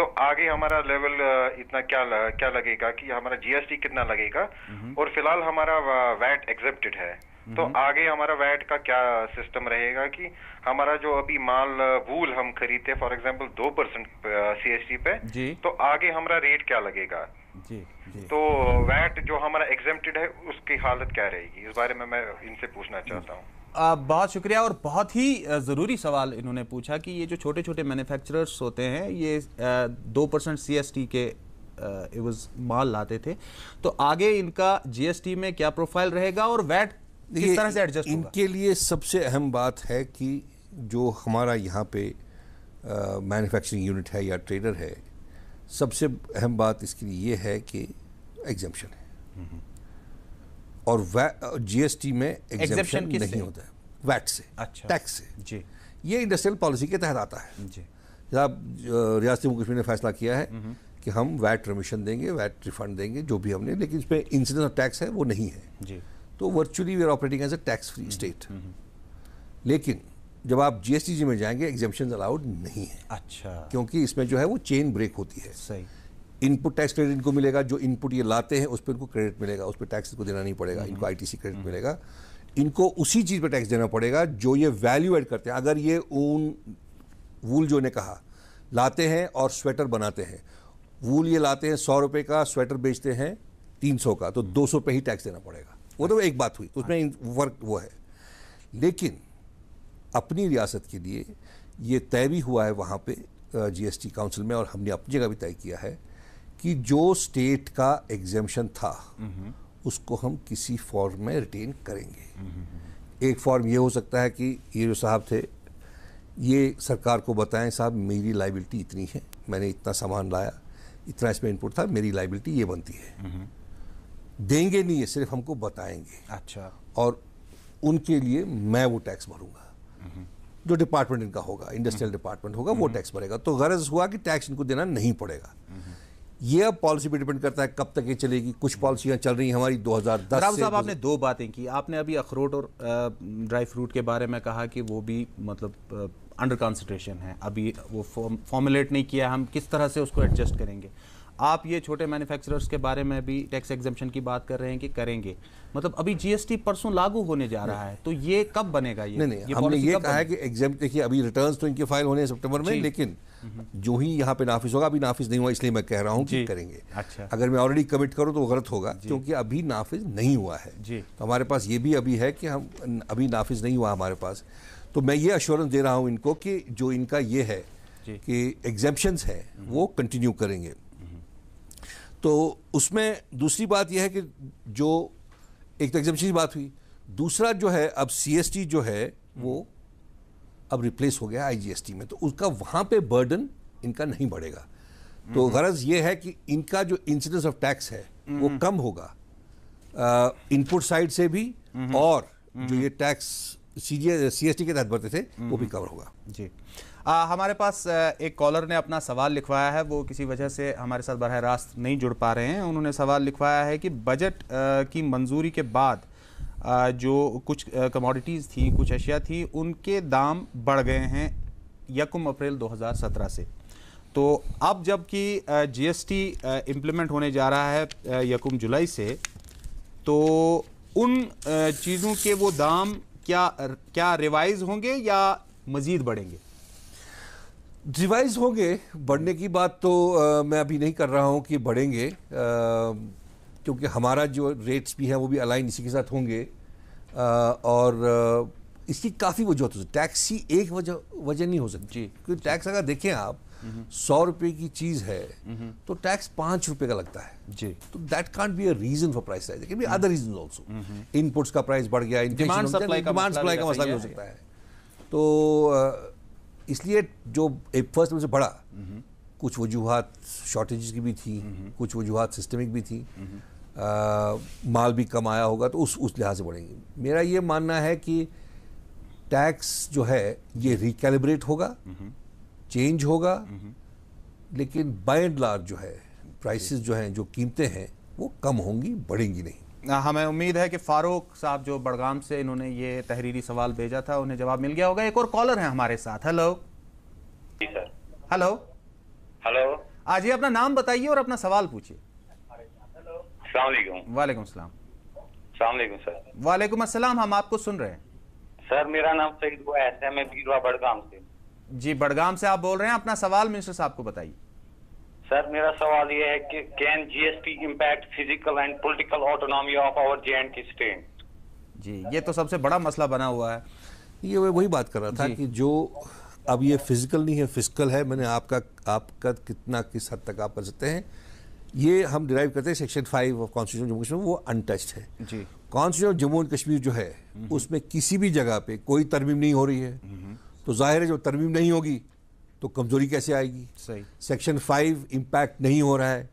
Speaker 5: तो आगे हमारा लेवल इतना क्या ल, क्या लगेगा कि हमारा जीएसटी कितना लगेगा हम्म। और फिलहाल हमारा वैट एग्जेप्टेड है हम्म। तो आगे हमारा वैट का क्या सिस्टम रहेगा कि हमारा जो अभी माल वूल हम खरीदते फॉर एग्जांपल दो परसेंट सी एस टी पे तो आगे हमारा रेट क्या लगेगा जी, जी। तो वैट जो हमारा एग्जेप्टेड है उसकी हालत क्या रहेगी इस बारे में मैं
Speaker 3: इनसे पूछना चाहता हूँ
Speaker 1: बहुत शुक्रिया और बहुत ही ज़रूरी सवाल इन्होंने पूछा कि ये जो छोटे छोटे मैन्युफैक्चरर्स होते हैं ये दो परसेंट सी के एवज माल लाते थे तो आगे इनका जीएसटी में क्या प्रोफाइल रहेगा और वैट किस
Speaker 2: तरह से एडजस्ट इनके लिए सबसे अहम बात है कि जो हमारा यहाँ पे मैन्युफैक्चरिंग यूनिट है या ट्रेडर है सबसे अहम बात इसके लिए ये है कि एग्जम्पन
Speaker 3: है
Speaker 2: और जीएसटी में एग्जेप्शन नहीं होता है वैट से अच्छा टैक्स से जी ये इंडस्ट्रियल पॉलिसी के तहत आता है जी जनाब रियासत जम्मू कश्मीर ने फैसला किया है हम्म। कि हम वैट रिमिशन देंगे वैट रिफंड देंगे जो भी हमने लेकिन इसमें इंसिडेंस ऑफ टैक्स है वो नहीं है जी तो virtually we are operating as a tax free state लेकिन जब आप जीएसटी जी में जाएंगे एग्जामेशन अलाउड नहीं है अच्छा क्योंकि इसमें जो है वो चेन ब्रेक होती है सही इनपुट टैक्स क्रेडिट इनको मिलेगा जो इनपुट ये लाते हैं उस पर इनको क्रेडिट मिलेगा उस पर टैक्स इनको देना नहीं पड़ेगा इनको आईटीसी क्रेडिट मिलेगा इनको उसी चीज़ पर टैक्स देना पड़ेगा जो ये वैल्यू एड करते हैं अगर ये ऊन वूल जो ने कहा लाते हैं और स्वेटर बनाते हैं वूल ये लाते हैं सौ रुपये का स्वेटर बेचते हैं तीन सौ का तो दो सौ पे ही टैक्स देना पड़ेगा वो तो एक बात हुई तो उसमें वर्क वो है लेकिन अपनी रियासत के लिए ये तय भी हुआ है वहाँ पे जीएसटी काउंसिल में और हमने अपनी जगह भी तय किया है कि जो स्टेट का एग्जामेशन था उसको हम किसी फॉर्म में रिटेन करेंगे एक फॉर्म ये हो सकता है कि ये जो साहब थे ये सरकार को बताएं साहब मेरी लाइबिलिटी इतनी है मैंने इतना सामान लाया इतना इसमें इनपुट था मेरी लाइबिलिटी ये बनती है देंगे नहीं है सिर्फ हमको बताएंगे अच्छा और उनके लिए मैं वो टैक्स भरूंगा जो डिपार्टमेंट इनका होगा इंडस्ट्रियल डिपार्टमेंट होगा वो टैक्स भरेगा तो गरज हुआ कि टैक्स इनको देना नहीं पड़ेगा यह पॉलिसी पर डिपेंड करता है कब तक ये चलेगी कुछ पॉलिसियां चल रही हैं हमारी 2010 राव साहब आपने
Speaker 1: दो बातें की आपने अभी अखरोट और ड्राई फ्रूट के बारे में कहा कि वो भी मतलब अंडर कंसिड्रेशन है अभी वो फॉर्मुलेट नहीं किया हम किस तरह से उसको एडजस्ट करेंगे आप ये छोटे मैन्युफैक्चरर्स के बारे में भी टैक्स एग्जामेशन की बात कर रहे हैं कि करेंगे मतलब अभी जीएसटी परसों लागू होने जा रहा है तो ये कब बनेगा ये नहीं नहीं ये हमने ये कहा है
Speaker 2: कि एग्जाम देखिए अभी रिटर्न्स तो इनके फाइल होने हैं सितंबर में लेकिन हम्म। जो ही यहाँ पे नाफिज होगा अभी नाफिज नहीं हुआ इसलिए मैं कह रहा हूँ कि करेंगे अच्छा अगर मैं ऑलरेडी कमिट करूँ तो गलत होगा क्योंकि अभी नाफिज नहीं हुआ है तो हमारे पास ये भी अभी है कि हम अभी नाफिज नहीं हुआ हमारे पास तो मैं ये अश्योरेंस दे रहा हूँ इनको कि जो इनका ये है कि एग्जाम्शंस है हम्म। वो कंटिन्यू करेंगे तो उसमें दूसरी बात यह है कि जो एक तो एग्जेपन की बात हुई दूसरा जो है अब सी जो है वो हम्म। अब रिप्लेस हो गया आईजीएसटी में तो उसका वहां पे बर्डन इनका नहीं बढ़ेगा तो गरज यह है कि इनका जो इंसिडेंस ऑफ टैक्स है वो कम होगा इनपुट साइड से भी और जो ये टैक्स सी एस टी के तहत बढ़ते थे वो भी कवर होगा जी आ,
Speaker 1: हमारे पास एक कॉलर ने अपना सवाल लिखवाया है वो किसी वजह से हमारे साथ बरह रास्त नहीं जुड़ पा रहे हैं उन्होंने सवाल लिखवाया है कि बजट की मंजूरी के बाद जो कुछ कमोडिटीज़ थी कुछ अशिया थी उनके दाम बढ़ गए हैं यकम अप्रैल 2017 से तो अब जबकि जीएसटी इम्प्लीमेंट होने जा रहा है यकम जुलाई से तो उन चीज़ों के
Speaker 2: वो दाम क्या क्या रिवाइज़ होंगे या मज़ीद बढ़ेंगे रिवाइज होंगे बढ़ने की बात तो आ, मैं अभी नहीं कर रहा हूँ कि बढ़ेंगे आ, क्योंकि हमारा जो रेट्स भी हैं वो भी अलाइन इसी के साथ होंगे आ, और इसकी काफ़ी वजह हो टैक्स ही एक वजह वजह नहीं हो सकती क्योंकि टैक्स अगर देखें आप हम्म। सौ रुपये की चीज़ है हम्म। तो टैक्स पाँच रुपये का लगता है जी तो that can't be a reason for price rise be other reason also inputs का प्राइस बढ़ गया डिमांड मतलब सप्लाई का मसला भी हो सकता है तो इसलिए जो एक फर्स्ट में से बढ़ा हम्म। कुछ वजूहत शॉर्टेज की भी थी कुछ वजूहत सिस्टमिक भी थी आ, माल भी कमाया होगा तो उस उस लिहाज से बढ़ेंगे मेरा ये मानना है कि टैक्स जो है ये रिकैलिब्रेट होगा चेंज हम्म। होगा हम्म। लेकिन बाय एंड लार्ज जो है प्राइसेस जो हैं जो कीमतें हैं वो कम होंगी बढ़ेंगी नहीं हमें उम्मीद है कि फारूक साहब जो बड़गाम
Speaker 1: से इन्होंने ये तहरीरी सवाल भेजा था उन्हें जवाब मिल गया होगा एक और कॉलर है हमारे साथ हेलो हेलो हेलो आज ये अपना नाम बताइए और अपना सवाल पूछिए वालेकुम सलाम हम आपको सुन रहे हैं
Speaker 5: सर मेरा नाम सईद हुआ ऐसे मैं बीरवा बड़गाम से
Speaker 1: जी बड़गाम से आप बोल रहे हैं अपना सवाल मिनिस्टर साहब को बताइए
Speaker 5: सर मेरा सवाल ये है कि can GST impact physical and political autonomy of our J and K state
Speaker 1: जी ये तो
Speaker 2: सबसे बड़ा मसला बना हुआ है ये मैं वही बात कर रहा था कि जो अब ये फिजिकल नहीं है फिजिकल है मैंने आपका आपका कितना किस हद तक आप कर सकते हैं ये हम डिराइव करते हैं section five of constitution Jammu Kashmir वो अनटच्ड है कॉन्स्टिट्यूशन जम्मू एंड कश्मीर जो है हम्म। उसमें किसी भी जगह पे कोई तरमीम नहीं हो रही है हम्म। तो जाहिर है जो तरमीम नहीं होगी तो कमज़ोरी कैसे आएगी सही सेक्शन फाइव इम्पैक्ट नहीं हो रहा है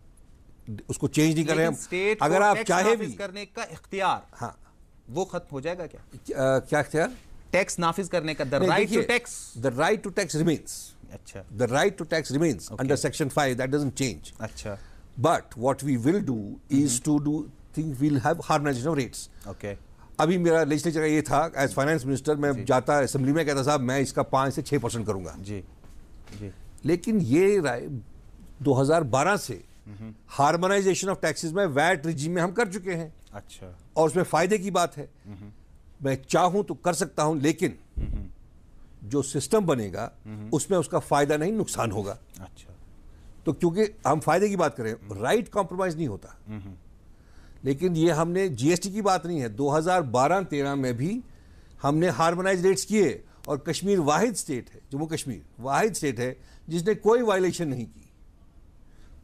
Speaker 2: उसको चेंज नहीं कर रहे हम अगर आप चाहे भी
Speaker 1: करने का इख्तियार हाँ वो खत्म हो जाएगा क्या
Speaker 2: आ, क्या इख्तियार टैक्स नाफिज करने का the right to tax the right to tax remains अच्छा the right to tax remains under section five that doesn't change अच्छा but what we will do is to do think we'll have harmonisation of rates okay अभी मेरा legislature का ये था as finance minister मैं जाता assembly में कहता साहब मैं इसका पाँच से छः परसेंट करूँगा जी जी लेकिन ये राय 2012 से हार्मोनाइजेशन ऑफ टैक्सेस में वैट रिजीम में हम कर चुके हैं अच्छा और उसमें फ़ायदे की बात है
Speaker 1: mm-hmm.
Speaker 2: मैं चाहूँ तो कर सकता हूँ लेकिन mm-hmm. जो सिस्टम बनेगा mm-hmm. उसमें उसका फ़ायदा नहीं नुकसान होगा अच्छा तो क्योंकि हम फायदे की बात करें राइट कॉम्प्रोमाइज नहीं होता लेकिन ये हमने जीएसटी की बात नहीं है 2012-13 में भी हमने हार्मोनाइज रेट्स किए और कश्मीर वाहिद स्टेट है जम्मू कश्मीर वाहिद स्टेट है जिसने कोई वायलेशन नहीं की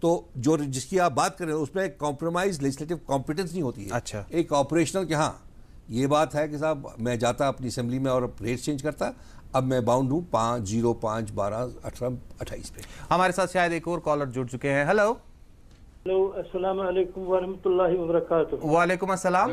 Speaker 2: तो जो जिसकी आप बात करें उसमें कॉम्प्रोमाइज लेजिस्लेटिव कॉम्पिटेंस नहीं होती है अच्छा एक ऑपरेशनल के हाँ ये बात है कि साहब मैं जाता अपनी असेंबली में और रेट चेंज करता अब मैं बाउंड हूँ पाँच जीरो पाँच बारह अठारह अट्ठाईस पे
Speaker 1: हमारे साथ शायद एक और कॉलर जुड़ चुके हैं हेलो हेलो अस्सलाम
Speaker 3: वालेकुम वरहमतुल्लाहि व बरकातुहू
Speaker 1: वालेकुम अस्सलाम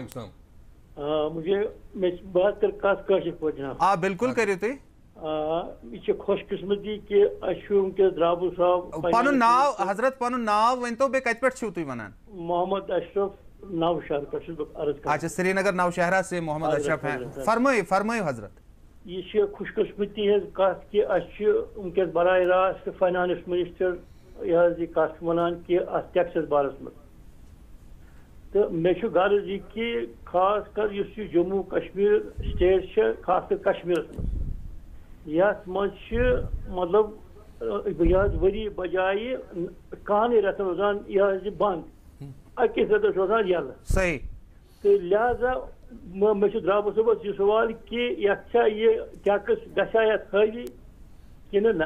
Speaker 3: मुझे मैं
Speaker 1: बात कर कास काशिफ वजना आप बिल्कुल करे थे यह खुशकिस्मती के अशु के द्राबु साहब पनु नाव हजरत पनु नाव वन तो बे कत पे छु तु वनन मोहम्मद अशरफ नाव शहर पे अर्ज अच्छा श्रीनगर नाव शहरा से मोहम्मद अशरफ हैं फरमाइए फरमाइए हजरत
Speaker 3: यह खुश कस्मती कत कि वनक बर रास्त फाइनानस मिनिस्टर यह कत वन कि टैक्स बारस मे तो मे गर्ज यह कि खास कर जम्मू कश्मीर स्टेट खास कर कश्मीर मे ये मतलब यह वरी बजाय कहने रत रोजान यह बंद अकिस रत रोजान यल तो लिहाजा द्रापस صٲبس
Speaker 2: یہِ سوال کہِ یتھ چھا یہِ ٹیکٕس گژھیا یتھ حٲوی کِنہٕ نہ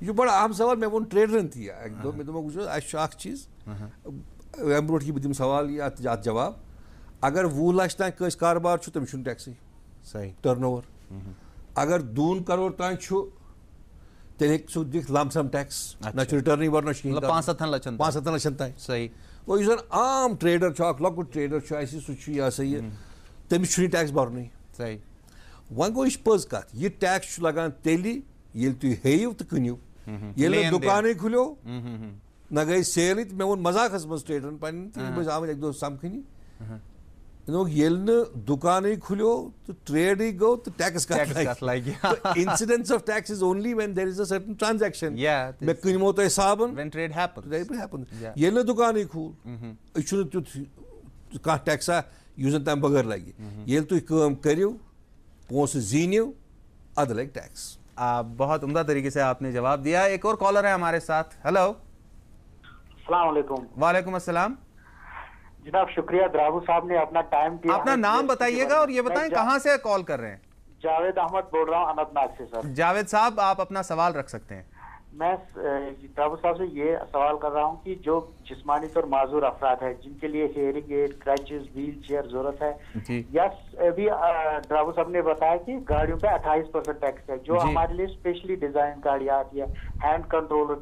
Speaker 2: یہِ چھُ بَڑٕ اَہم سوال مےٚ ووٚن ٹرٛیڈرَن تہِ یہِ اَکہِ دۄہ مےٚ دوٚپمَکھ وٕچھ اَسہِ چھُ اَکھ چیٖز اَمہِ برونٛٹھ یہِ بہٕ دِمہٕ سوال یہِ اَتھ اَتھ جواب اگر وُہ لَچھ تانۍ کٲنٛسہِ کاربار چھُ تٔمِس چھُنہٕ ٹٮ۪کسٕے صحیح ٹٔرٕن اوٚوَر اگر دوٗن کَرور تانۍ چھُ تیٚلہِ ہیٚکہِ سُہ دِتھ لَم سَم ٹٮ۪کٕس نہ چھُ رِٹٲرنٕے وَرنہ چھُ پانٛژھ سَتَن لَچھَن پانٛژھ سَتَن لَچھَن تانۍ صحیح گوٚو یُس زَن عام ٹرٛیڈَر چھُ اَکھ لۄکُٹ ٹرٛیڈَر چھُ اَسہِ سُہ چھُ یہِ ہسا یہِ تٔمِس چھُنہٕ یہِ ٹیکٕس بَرنُے صحیح وۄنۍ گوٚو یہِ چھِ پٔز کَتھ یہِ ٹیکٕس چھُ لَگان تیٚلہِ ییٚلہِ تُہۍ ہیٚیِو تہٕ کٕنِو ییٚلہِ نہٕ دُکانٕے کھُلیو نہ گٔے سیلٕے تہٕ مےٚ ووٚن مذاقَس منٛز ٹرٛیڈرَن پنٛنٮ۪ن تہٕ یِم ٲسۍ آمٕتۍ اَکہِ دۄہ سَمکھٕنہِ दुकान ही खुलो तो ट्रेड ही गो तो tax incidence of tax is only when there is अटन ट्रांजेक्शन मैं कमो तो दुकान ही खुल यह mm-hmm. तुथ तो तो कह टैक्सा यूज तम बगैर लगे ये तुम करो पोस जीन अद लग टैक्स बहुत उमदा तरीके से
Speaker 1: आपने जवाब दिया एक और कॉलर है हमारे साथ हेलो वालेकुम असलम
Speaker 5: जनाब शुक्रिया द्रावू साहब ने अपना टाइम दिया अपना नाम बताइएगा और ये बताएं कहाँ
Speaker 1: से कॉल कर रहे हैं
Speaker 5: जावेद अहमद बोल रहा हूँ अनंतनाग से सर
Speaker 1: जावेद साहब आप अपना सवाल रख सकते हैं
Speaker 5: मैं द्रावू साहब से ये सवाल कर रहा हूँ कि जो जिसमानी तौर माजूर अफराद है जिनके लिए hearing aid crutches wheelchair जरूरत है या भी ड्राइवर साहब ने बताया कि गाड़ियों पे अट्ठाईस परसेंट टैक्स है जो हमारे लिए स्पेशली डिजाइन गाड़ियाँ आती है हैंड कंट्रोल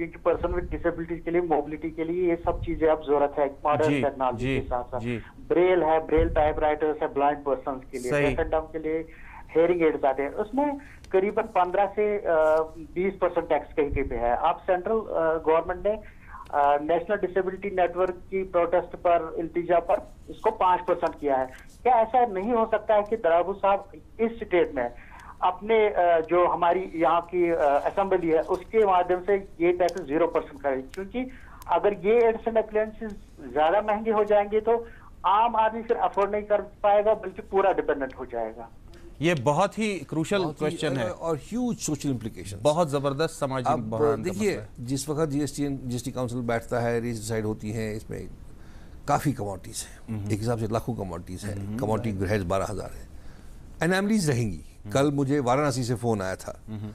Speaker 5: क्योंकि पर्सन विद डिसेबिलिटीज के लिए मोबिलिटी के लिए ये सब चीजें अब जरूरत है मॉडर्न टेक्नोलॉजी के साथ साथ ब्रेल है ब्रेल टाइप राइटर्स है ब्लाइंड पर्सन के लिए के लिए हेयरिंग एड्स आते हैं उसमें करीबन 15 से बीस परसेंट टैक्स कहीं कहीं पे है आप सेंट्रल गवर्नमेंट ने नेशनल डिसेबिलिटी नेटवर्क की प्रोटेस्ट पर इल्तिजा पर इसको पांच परसेंट किया है क्या ऐसा नहीं हो सकता है कि दराबू साहब इस स्टेट में अपने जो हमारी यहाँ की असेंबली है उसके माध्यम से ये टैक्स जीरो परसेंट करें क्योंकि अगर ये एड्स एंड अप्लायंसेज ज्यादा महंगे हो जाएंगे तो आम आदमी फिर अफोर्ड नहीं कर पाएगा बल्कि पूरा डिपेंडेंट
Speaker 1: हो जाएगा
Speaker 2: ये बहुत ही क्रूशल क्वेश्चन है
Speaker 1: और ह्यूज सोशल इम्प्लीकेशन बहुत जबरदस्त समाज देखिए
Speaker 2: जिस वक्त जीएसटी जीएसटी काउंसिल बैठता है डिसाइड होती है इसमें काफ़ी कमोडिटीज़ हैं हम्म। एक हिसाब से लाखों कमोडिटीज़ हैं कमोडिटी हम्म। ग्रह बारह हज़ार है एनामलीज रहेंगी हम्म। कल मुझे वाराणसी से फ़ोन आया था हम्म।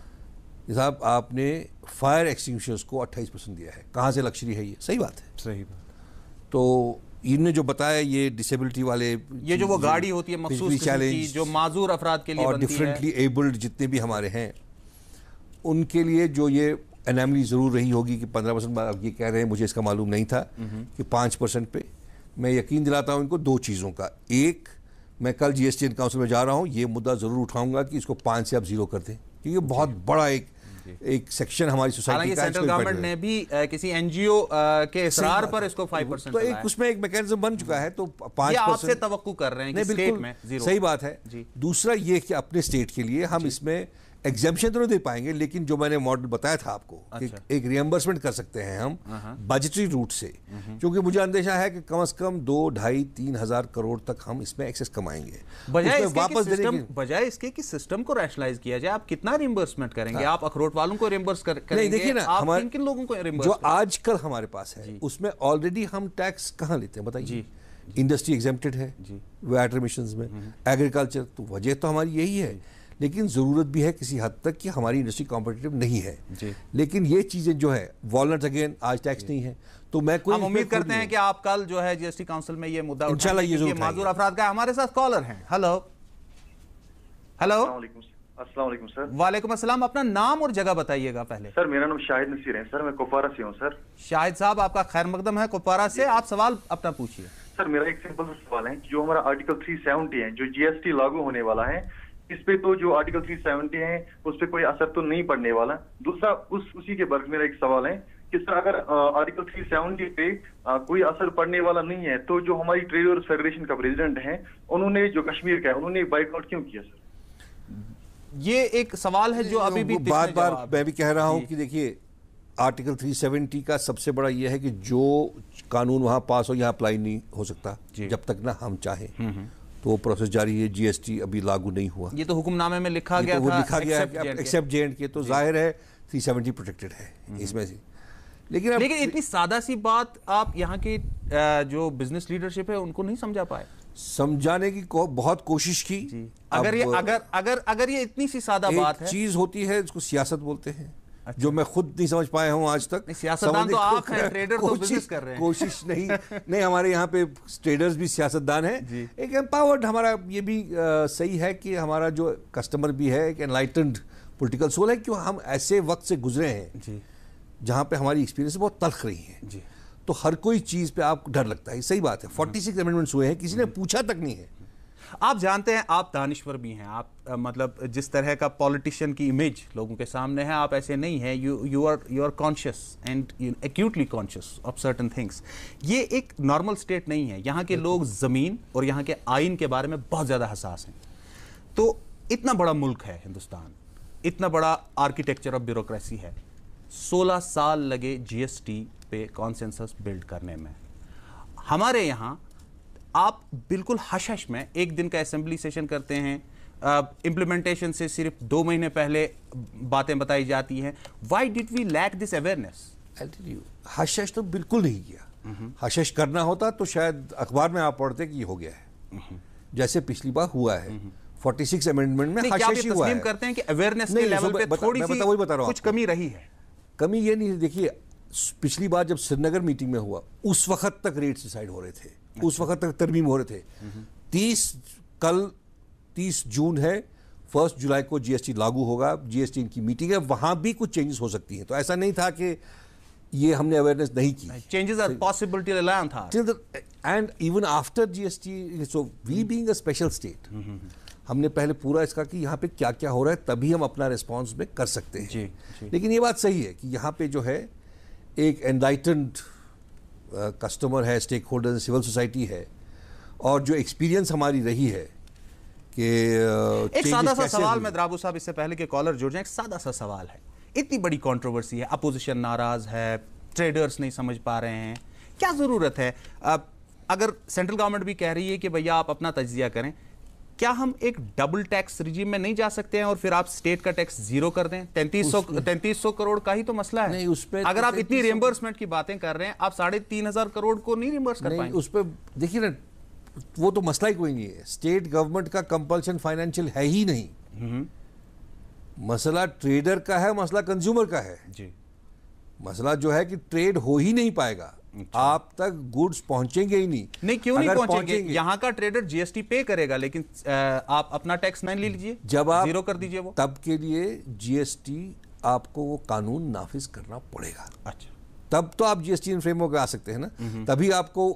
Speaker 2: साहब आपने फायर एक्सटिंग्विशर्स को 28 परसेंट दिया है कहाँ से लक्षरी है ये सही बात है सही बात तो इनने जो बताया ये डिसेबिलिटी वाले ये जो वो गाड़ी होती है मखसूस चैलेंज जो
Speaker 1: माजूर अफराद के लिए और डिफरेंटली
Speaker 2: एबल्ड जितने भी हमारे हैं उनके लिए जो ये एनामली ज़रूर रही होगी कि पंद्रह परसेंट आप ये कह रहे हैं मुझे इसका मालूम नहीं था हम्म। कि पाँच परसेंट पे मैं यकीन दिलाता हूँ इनको दो चीज़ों का एक मैं कल जीएसटी काउंसिल में जा रहा हूँ ये मुद्दा ज़रूर उठाऊंगा कि इसको पाँच से आप ज़ीरो कर दें क्योंकि बहुत बड़ा एक एक सेक्शन हमारी सोसाइटी का सेंट्रल गवर्नमेंट ने
Speaker 1: भी आ, किसी एनजीओ के इसरार पर इसको 5 परसेंट तो एक उसमें
Speaker 2: एक मैकेनिज्म बन चुका है तो पांच आपसे
Speaker 1: तवक्कु कर रहे हैं कि स्टेट में सही
Speaker 2: बात है दूसरा ये कि अपने स्टेट के लिए हम इसमें एग्जेपन तो नहीं दे पाएंगे लेकिन जो मैंने मॉडल बताया था आपको अच्छा। कि एक रियम्बर्समेंट कर सकते हैं हम बजटरी हाँ, रूट हाँ। से हम्म। क्योंकि मुझे अंदेशा है कि कम से कम दो ढाई तीन हजार करोड़ तक हम इसमें एक्सेस कमाएंगे बजाय इसके वापस
Speaker 1: बजाय इसके कि सिस्टम को रैशनलाइज किया जाए आप कितना रिएम्बर्समेंट करेंगे हाँ। आप अखरोट वालों को रिएम्बर्स कर, करेंगे देखिए ना हमारे किन लोगों
Speaker 2: को जो आजकल हमारे पास है उसमें ऑलरेडी हम टैक्स कहाँ लेते हैं बताइए इंडस्ट्री एग्जेप्टेड है वाटर मिशन में एग्रीकल्चर हम्म। तो वजह तो हमारी यही है लेकिन ज़रूरत भी है किसी हद तक कि हमारी इंडस्ट्री कॉम्पिटेटिव नहीं है लेकिन ये चीज़ें जो है वॉलट अगेन आज टैक्स नहीं है तो मैं कोई उम्मीद करते हैं कि
Speaker 1: आप कल जो है जीएसटी काउंसिल में ये मुद्दा इंशाल्लाह ये माजूर अफराद
Speaker 2: का हमारे साथ कॉलर हैं हेलो
Speaker 1: हेलो वालेकुम असलम अपना नाम और जगह बताइएगा पहले सर मेरा नाम शाहिद नसीर है सर मैं कुपवारा से हूँ सर शाहिद साहब आपका खैर मकदम है कुपवारा से आप सवाल अपना पूछिए सर मेरा एक सिंपल सवाल है जो हमारा आर्टिकल सेवेंटी है जो जीएसटी
Speaker 5: लागू होने वाला है इस पे तो जो आर्टिकल 370 है उस पर कोई असर तो नहीं पड़ने वाला दूसरा उस उसी के वर्ग मेरा एक सवाल है कि सर अगर आर्टिकल 370 पे आ, कोई असर पड़ने वाला नहीं है तो जो हमारी ट्रेड और फेडरेशन का प्रेसिडेंट है उन्होंने जो कश्मीर का है उन्होंने
Speaker 1: बाइकआउट क्यों किया सर ये एक सवाल है जो अभी भी बार बार मैं
Speaker 2: भी कह रहा हूं कि देखिए आर्टिकल 370 का सबसे बड़ा यह है कि जो कानून वहां पास हो यहां अप्लाई नहीं हो सकता जब तक ना हम चाहें हम्म, हम्म। तो वो प्रोसेस जारी है जीएसटी अभी लागू नहीं हुआ
Speaker 1: ये तो हुक्मनामे में लिखा तो गया तो था, लिखा गया
Speaker 2: एक्सेप्ट जे एंड के तो जाहिर है थ्री सेवेंटी प्रोटेक्टेड है हम्म। इसमें से लेकिन लेकिन इतनी
Speaker 1: सादा सी बात आप यहाँ की
Speaker 2: जो बिजनेस लीडरशिप है उनको नहीं समझा पाए समझाने की को, बहुत कोशिश की अगर ये अगर अगर अगर ये इतनी सी सादा बात है चीज होती है इसको सियासत बोलते हैं अच्छा। जो मैं खुद नहीं समझ पाया हूँ आज तक सियासतदान तो आप हैं ट्रेडर [laughs] तो बिजनेस कर रहे हैं कोशिश नहीं नहीं हमारे यहाँ पे ट्रेडर्स भी सियासतदान हैं एक एम्पावर्ड हमारा ये भी आ, सही है कि हमारा जो कस्टमर भी है एक एनलाइटेंड पोलिटिकल सोल है क्यों हम ऐसे वक्त से गुजरे हैं जी जहाँ पे हमारी एक्सपीरियंस बहुत तलख रही है जी तो हर कोई चीज़ पे आपको डर लगता है सही बात है फोर्टी सिक्स अमेंडमेंट्स हुए हैं किसी ने पूछा तक नहीं है
Speaker 1: आप जानते हैं आप दानश्वर भी हैं आप आ, मतलब जिस तरह का पॉलिटिशियन की इमेज लोगों के सामने है आप ऐसे नहीं हैं you you are you are conscious and actually conscious of certain things ये एक नॉर्मल स्टेट नहीं है यहाँ के लोग ज़मीन और यहाँ के आइन के बारे में बहुत ज़्यादा हसास हैं तो इतना बड़ा मुल्क है हिंदुस्तान इतना बड़ा आर्किटेक्चर ऑफ ब्यूरोसी है 16 साल लगे जीएसटी पे कॉन्सेंसस बिल्ड करने में हमारे यहाँ आप बिल्कुल हशश में एक दिन का असेंबली सेशन करते हैं इम्प्लीमेंटेशन uh, से सिर्फ दो महीने पहले बातें बताई जाती हैं why did we lack this awareness
Speaker 2: हशश तो बिल्कुल नहीं किया हशश करना होता तो शायद अखबार में आप पढ़ते कि हो गया है जैसे पिछली बार हुआ है 46 अमेंडमेंट में हुआ है करते हैं कि अवेयरनेस के लेवल पे थोड़ी सी बता रहा कुछ कमी रही है कमी ये नहीं देखिए पिछली बार जब श्रीनगर मीटिंग में हुआ उस वक्त तक रेट डिसाइड हो रहे थे उस अच्छा। वक्त तक तरमीम हो रहे थे तीस कल तीस जून है फर्स्ट जुलाई को जीएसटी लागू होगा जीएसटी इनकी मीटिंग है वहां भी कुछ चेंजेस हो सकती हैं तो ऐसा नहीं था कि ये हमने अवेयरनेस नहीं की चेंजेस आर पॉसिबल था and even after GST so we being a special state हमने पहले पूरा इसका कि यहाँ पे क्या क्या हो रहा है तभी हम अपना रिस्पॉन्स में कर सकते हैं जी, जी. लेकिन ये बात सही है कि यहाँ पे जो है एक एनलाइटेंड कस्टमर है स्टेक होल्डर सिविल सोसाइटी है और जो एक्सपीरियंस हमारी रही है कि एक सादा सा सवाल मैं
Speaker 1: द्राबू साहब इससे पहले के कॉलर जुड़ जाए एक सादा सा सवाल है इतनी बड़ी कंट्रोवर्सी है अपोजिशन नाराज है ट्रेडर्स नहीं समझ पा रहे हैं क्या ज़रूरत है अब अगर सेंट्रल गवर्नमेंट भी कह रही है कि भैया आप अपना तजिया करें क्या हम एक डबल टैक्स रिजीम में नहीं जा सकते हैं और फिर आप स्टेट का टैक्स जीरो कर दें तैंतीस सौ तैंतीस सौ करोड़ का ही तो मसला है नहीं उस पर अगर आप तो इतनी रिमबर्समेंट की बातें कर रहे हैं आप साढ़े तीन हजार करोड़ को नहीं
Speaker 2: रिमबर्स कर पाएंगे उस पर देखिए ना वो तो मसला ही कोई नहीं है स्टेट गवर्नमेंट का कंपल्शन फाइनेंशियल है ही नहीं हम्म। मसला ट्रेडर का है मसला कंज्यूमर का है जी मसला जो है कि ट्रेड हो ही नहीं पाएगा अच्छा। आप तक गुड्स पहुंचेंगे ही नहीं नहीं क्यों नहीं पहुंचेंगे, पहुंचेंगे
Speaker 1: यहाँ का ट्रेडर जीएसटी पे करेगा लेकिन आप अपना टैक्स नहीं ले लीजिए जब आप जीरो कर
Speaker 2: दीजिए वो तब के लिए जीएसटी आपको वो कानून नाफिज करना पड़ेगा अच्छा तब तो आप जीएसटी फ्रेमवर्क आ सकते हैं ना तभी आपको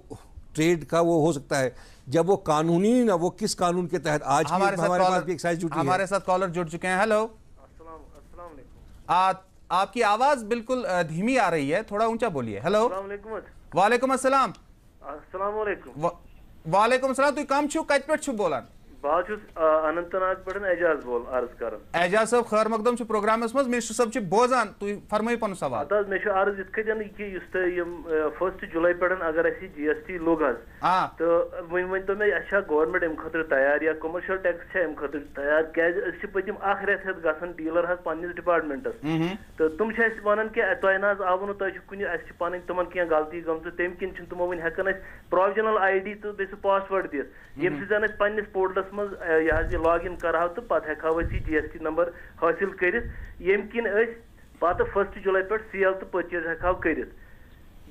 Speaker 2: ट्रेड का वो हो सकता है जब वो कानूनी ना वो किस कानून के तहत आज हमारे, भी हमारे
Speaker 1: साथ कॉलर जुड़ चुके हैं हेलो आपकी आवाज बिल्कुल धीमी आ रही है थोड़ा ऊंचा बोलिए हेलो वालेकुम असलम वालेकुम असलम तु कम छु कत पे छु बोलान
Speaker 3: एजाज अनंत नाग पैजाज बोल अर्ज कर
Speaker 1: एजाज खैर मकदम से प्रोग्राम मिस्टर बोजान तु फरम सवाल
Speaker 3: मे अर्ज इत फर्स्ट जुलाई पे अगर अस जी एस टी लोग तो वनो मे अस गमेंट अम खुद तैयार या कमर्शल टैक्स अम खुद तैयार क्या पतम रेत हेत गीलर पनस डिपार्टमेंटस तो तुम वन कि तुज आव तुम अस पे तुम्हें कह गलती गम तम कम वन हेकन अस प्रोविजनल आई डी तो बेस पासवर्ड दिख ये पोर्टल ڈیٹاہس مز یہ لاگ ان کرہو تو پتہ ہیکہو اس جی ایس ٹی نمبر حاصل کرت یم کن اس پتہ فسٹ جولائی پہ سیل تو پرچیز ہیکہو کرت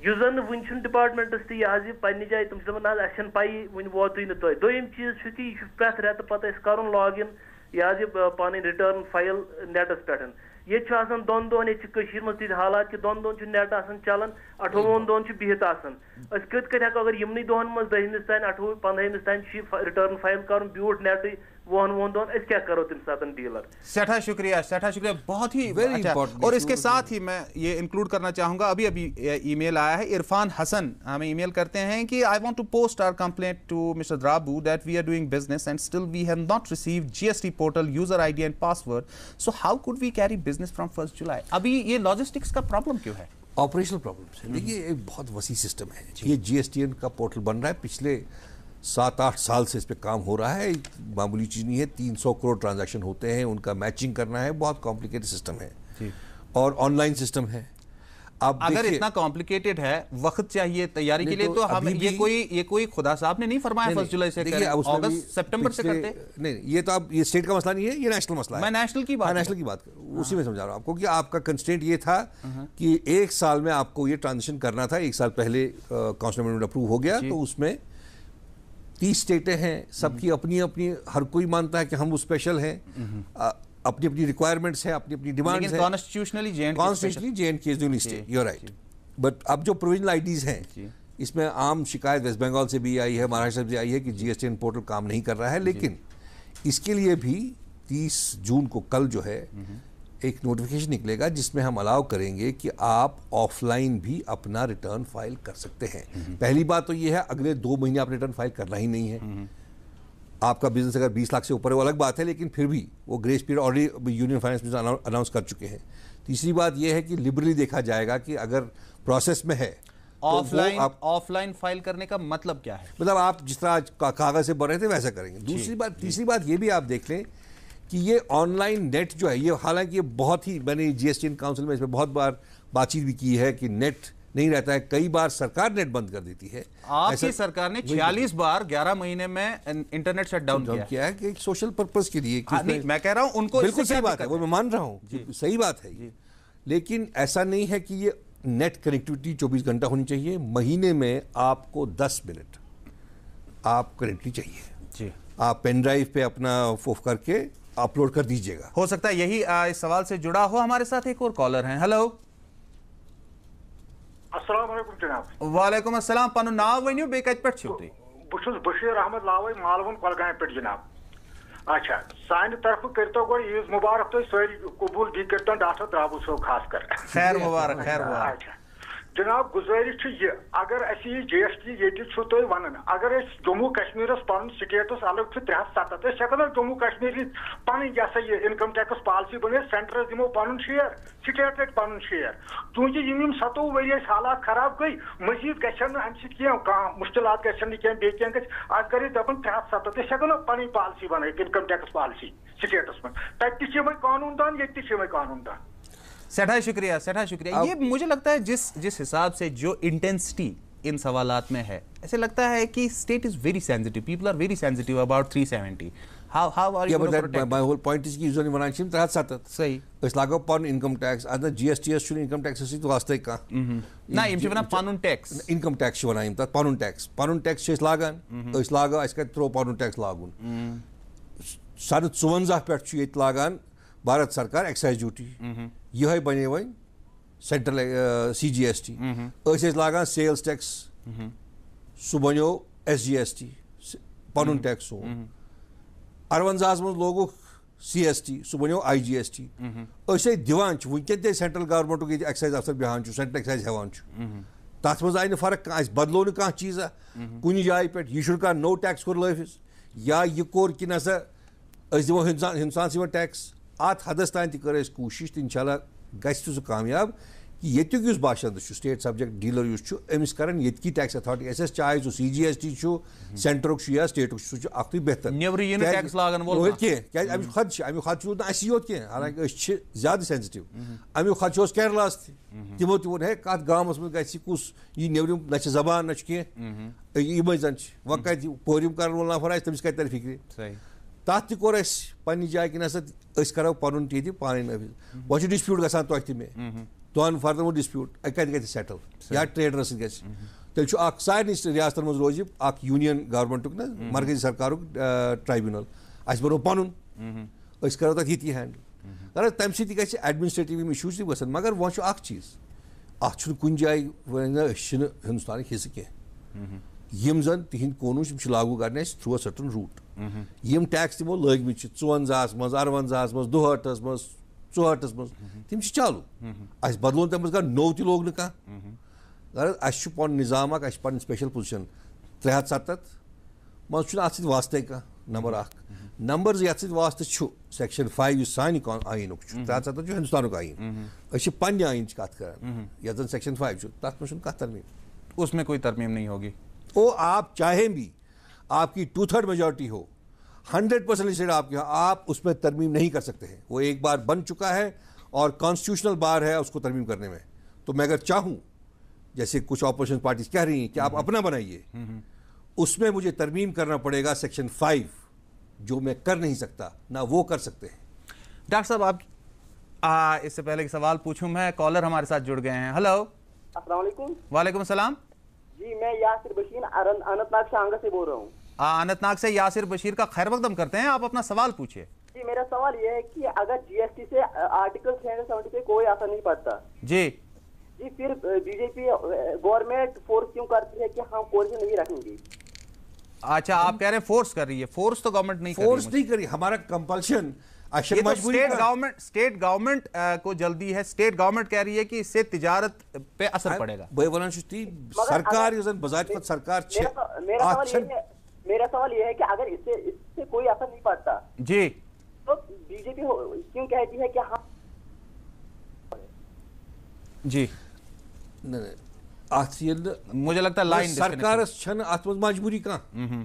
Speaker 3: یُس زن ون چھُنہٕ ڈِپارٹمٮ۪نٛٹَس تہِ یہِ حظ یہِ پنٛنہِ جایہِ تِم چھِ دَپان نہ حظ اَسہِ چھَنہٕ پَیی وٕنہِ ووتُے نہٕ تۄہہِ دوٚیِم چیٖز چھُ کہِ یہِ چھُ پرٛٮ۪تھ رٮ۪تہٕ پَتہٕ اَسہِ کَرُن لاگ اِن یہِ حظ یہِ پَنٕنۍ رِٹٲرٕن فایِل نٮ۪ٹَس پٮ۪ٹھ ये दोन दोन ये स्थित हालात कि दोन दोन नेट चलान अठवोन दोन बिहत अस कत कत हको अगर यमन दोहन मज दहमस तान अठवह पंदहमस तान रिटर्न फाइल कर ब्यूट नेट वोन
Speaker 1: सेठा शुक्रिया सेठा शुक्रिया बहुत ही Very अच्छा और इसके साथ ही मैं ये इंक्लूड करना चाहूँगा अभी अभी ईमेल आया है इरफान हसन हमें ईमेल करते हैं कि I want to post our complaint to mister Drabu that we are doing business and still we have not receive GST portal user ID and password so how could we carry business from first July अभी ये logistics का problem
Speaker 2: क्यों है operational problem देखिए एक बहुत वसी system है ये जीएसटीएन का पोर्टल बन रहा है पिछले सात आठ साल से इस पर काम हो रहा है मामूली चीज़ नहीं है तीन सौ करोड़ ट्रांजैक्शन होते हैं उनका मैचिंग करना है बहुत कॉम्प्लिकेटेड सिस्टम है और ऑनलाइन सिस्टम है अब अगर इतना
Speaker 1: कॉम्प्लिकेटेड है वक्त चाहिए तैयारी के लिए तो, तो हम ये कोई ये कोई खुदा साहब ने नहीं फरमाया फर्स्ट जुलाई से अगस्त सितंबर से करते
Speaker 2: नहीं ये तो आप ये स्टेट का मसला नहीं है ये नेशनल मसला है मैं नेशनल की बात नेशनल हाँ, की बात उसी हाँ। में समझा रहा हूँ आपको कि आपका कंस्टेंट ये था हाँ, कि एक साल में आपको ये ट्रांजेक्शन करना था एक साल पहले काउंसिल अप्रूव हो गया तो उसमें तीस स्टेटें हैं सबकी हम्म। अपनी अपनी हर कोई मानता है कि हम वो स्पेशल हम्म।
Speaker 1: हैं
Speaker 2: अपनी अपनी रिक्वायरमेंट्स हैं अपनी अपनी डिमांड्स हैं
Speaker 1: constitutionally J constitutionally
Speaker 2: J and K state right but अब जो प्रोविजनल आईडीज हैं इसमें आम शिकायत वेस्ट बंगाल से भी आई है महाराष्ट्र से आई है कि जीएसटी पोर्टल काम नहीं कर रहा है लेकिन इसके लिए भी 30 जून को कल जो है हम्म। एक नोटिफिकेशन निकलेगा जिसमें हम अलाउ करेंगे कि आप ऑफलाइन भी अपना रिटर्न फाइल कर सकते हैं हम्म। पहली बात तो ये है अगले दो महीने आप रिटर्न फाइल करना ही नहीं है हम्म। आपका बिजनेस अगर 20 लाख से ऊपर है वो अलग बात है लेकिन फिर भी वो grace period already union finance minister announce कर चुके हैं तीसरी बात यह है कि लिबरली देखा जाएगा कि अगर प्रोसेस में है
Speaker 1: ऑफलाइन ऑफलाइन फाइल करने का मतलब क्या है
Speaker 2: मतलब आप जिस तरह कागज से बढ़ रहे थे वैसा करेंगे दूसरी बात तीसरी बात ये भी आप देख लें कि ये ऑनलाइन नेट जो है ये हालांकि ये बहुत ही मैंने जी एस काउंसिल में इसमें बहुत बार बातचीत भी की है कि नेट नहीं रहता है कई बार सरकार नेट बंद कर देती है
Speaker 1: आपकी सरकार ने 46 बार 11 महीने में इंटरनेट डाउन किया,
Speaker 2: किया है कि सोशल पर्पस के लिए हाँ, मैं कह रहा हूं उनको बिल्कुल सही बात है वो मैं मान रहा हूं सही बात है लेकिन ऐसा नहीं है कि ये नेट कनेक्टिविटी 24 घंटा होनी चाहिए महीने में आपको 10 मिनट आप कनेक्टिविटी चाहिए जी आप पेन ड्राइव पे अपना फोफ करके अपलोड कर दीजिएगा हो सकता है यही इस सवाल से जुड़ा हो हमारे साथ एक और कॉलर हैं
Speaker 1: हेलो वालेकुम अस्सलाम पनु नाव वनियो बेकत पर छुते
Speaker 5: बुशुस बशीर अहमद लावे मालवन कलगाम पे जनाब अच्छा साइन तरफ करतो गो ईद मुबारक तो सोई कबूल दी करतो डाटा द्राबू तो सो खास कर
Speaker 1: खैर मुबारक खैर मुबारक
Speaker 5: अच्छा जनाब गुजारिश ये अगर अस ये जी एस टी ये तुम वन अगर जम्मू कश्मीर पन स्टेटस अलग त्रे हथ सतत हेको जम्मू कश्मीर पन यह इनकम टैक्स पालसी बन सेंटर दमो पुन शेयर स्टेट रट पन शेयर चूंकि सतो वरी हालात खराब गई मजीद ग मुश्किल गे कह कर दपन त्रे हथ सतत हेको पी पालसी बन इनकम टैक्स पालसी स्टेटस मे तुम कानून दान ये कानून दान
Speaker 1: सेठा शुक्रिया सेठा शुक्रिया ये मुझे लगता है जिस जिस हिसाब से जो इंटेंसिटी इन सवालात में है ऐसे लगता है कि state is very sensitive people are very sensitive about 370 how how are you that
Speaker 2: my whole point is कि यू डोंट वांट टू सही तो इस लागो पर इनकम टैक्स एंड जीएसटी एस शुड इनकम टैक्स इज वास्ते का हम्म, हम्म। ना इम शिवना पानुन टैक्स इनकम टैक्स शिवना इम तत पानुन टैक्स पानुन टैक्स इस लागन हम्म, तो इस लागो इसका थ्रो पानुन टैक्स लागुन सारे 54 पेट छु इत लागन भारत सरकार एक्साइज ड्यूटी यह बने वो central C G S T लागान सेल्स टैक्स सह बनो एस जी एस टी पन टैक्स सो अरवंजा मज लोग सी एस टी सह बनो आई जी एस टी दिवान वनकन सेंट्रल गवर्नमेंट ये एक्साइज अफसर बिहान सेंट्रल एक्साइज हेवान तथ मज आई फर्क बदलो ना चीज़ा कुन जाए पे यह नो टैक्स कोर लफिज या यह कोर कि ना सा दिवो Hindustan Hindustan tax at hadas tane tہِ کٔر اَسہِ کوٗشِش تہٕ اِنشاء اللہ گژھِ تہِ سُہ کامیاب کہِ ییٚتیُک یُس باشنٛدٕ چھُ سٹیٹ سَبجَکٹ ڈیٖلَر یُس چھُ أمِس کَرَن ییٚتکی ٹیکس ایتھارٹی اَسہِ اَسہِ چاہے سُہ سی جی ایس ٹی چھُ سٮ۪نٹرُک چھُ یا سٹیٹُک چھُ سُہ چھُ اَکھتُے بہتر نیٚبرٕ یی نہٕ ٹیکس لاگَن وول کینٛہہ کیٛازِ اَمیُک خدشہٕ چھُ اَمیُک خدشہٕ روٗد نہٕ اَسی یوت کینٛہہ حالانکہ أسۍ چھِ زیادٕ سٮ۪نسِٹِو اَمیُک خدشہٕ اوس کیرلاہَس تہِ تِمو تہِ ووٚن ہے کَتھ گامَس منٛز گژھِ یہِ کُس یہِ نیٚبرِم نہ چھِ زبان نہ چھُ کینٛہہ یِمَے زَن چھِ وۄنۍ کَتہِ پوٗرِم کَرَن وول نَفر آسہِ تٔمِس کَتہِ تَرِ فِکرِ तथ त कोर पन्ने जाए कन हसा करो पन ती पानी नफिज वो डिस्प्यूट गा तो मे दोन फर्दन वो डिस्प्यूट कत गति सेटल या ट्रेडर सत तेल सारे रियासतन मज रोज यूनियन गवर्नमेंट ना मरकजी सरकार ट्राइब्यूनल अस बनो पन करो तथा ये हैंडल अगर तम सी गि एडमिनिस्ट्रेटिव इशूज तक मगर वो चीज अत कुन जाए हिंदुस्तान हिस्स कह जन तिंद कानून लागू करने थ्रू अ सटन रूट
Speaker 7: यम
Speaker 2: टैक्स तमो लगे चुवंजा मज अरवंजा दुहटस मज चुहटस मज तम चालू अस बदलो तम मज नो त लोग
Speaker 1: गरज
Speaker 2: अस पुन निज़ाम अक स्पेशल पोजिशन त्रे हथ सतत मज अत वास्ते कह नंबर अख नंबर जो ये वास्ते सेक्शन फाइव सान आइन त्रे हथ सतत हिंदुस्तान आइन अस पन्न आइन की कत कर सेक्शन फाइव तथा मे कत उसमें कोई तरमीम नहीं होगी वो आप चाहें भी आपकी टू थर्ड मेजोरिटी हो हंड्रेड परसेंट आपके आपके आप उसमें तरमीम नहीं कर सकते हैं वो एक बार बन चुका है और कॉन्स्टिट्यूशनल बार है उसको तरमीम करने में तो मैं अगर चाहूँ जैसे कुछ ऑपोजिशन पार्टीज कह रही हैं कि आप हम्म। अपना बनाइए हम्म, हम्म। उसमें मुझे तरमीम करना पड़ेगा सेक्शन फाइव जो मैं कर नहीं सकता ना वो कर सकते हैं डॉक्टर साहब आप इससे पहले एक सवाल पूछूं मैं
Speaker 1: कॉलर हमारे साथ जुड़ गए हैं हेलो वालेकुम सलाम
Speaker 7: जी मैं यासिर बशीन अनंतनाग से बोल रहा हूँ
Speaker 1: अनंतनाग से यासिर बशीर का खैर मकदम करते हैं आप अपना सवाल पूछे
Speaker 7: जी मेरा सवाल यह है कि अगर जीएसटी से आर्टिकल थ्री हंड्रेड कोई असर नहीं पड़ता जी जी फिर बीजेपी गवर्नमेंट फोर्स क्यों करती है कि हम हाँ, कोर्स नहीं रखेंगे
Speaker 1: अच्छा आप कह रहे हैं फोर्स कर रही है फोर्स तो गवर्नमेंट नहीं फोर्स नहीं करी हमारा compulsion state government state government को जल्दी है स्टेट गवर्नमेंट कह रही है कि इससे तिजारत पे असर हाँ, पड़ेगा सरकार सरकार मेरा, तो- सवाल ये है,
Speaker 7: मेरा सवाल यह है कि अगर इससे इससे कोई असर नहीं पड़ता जी तो बीजेपी क्यों कहती है कि हाँ
Speaker 2: जी मुझे लगता है लाइन सरकार मजबूरी कह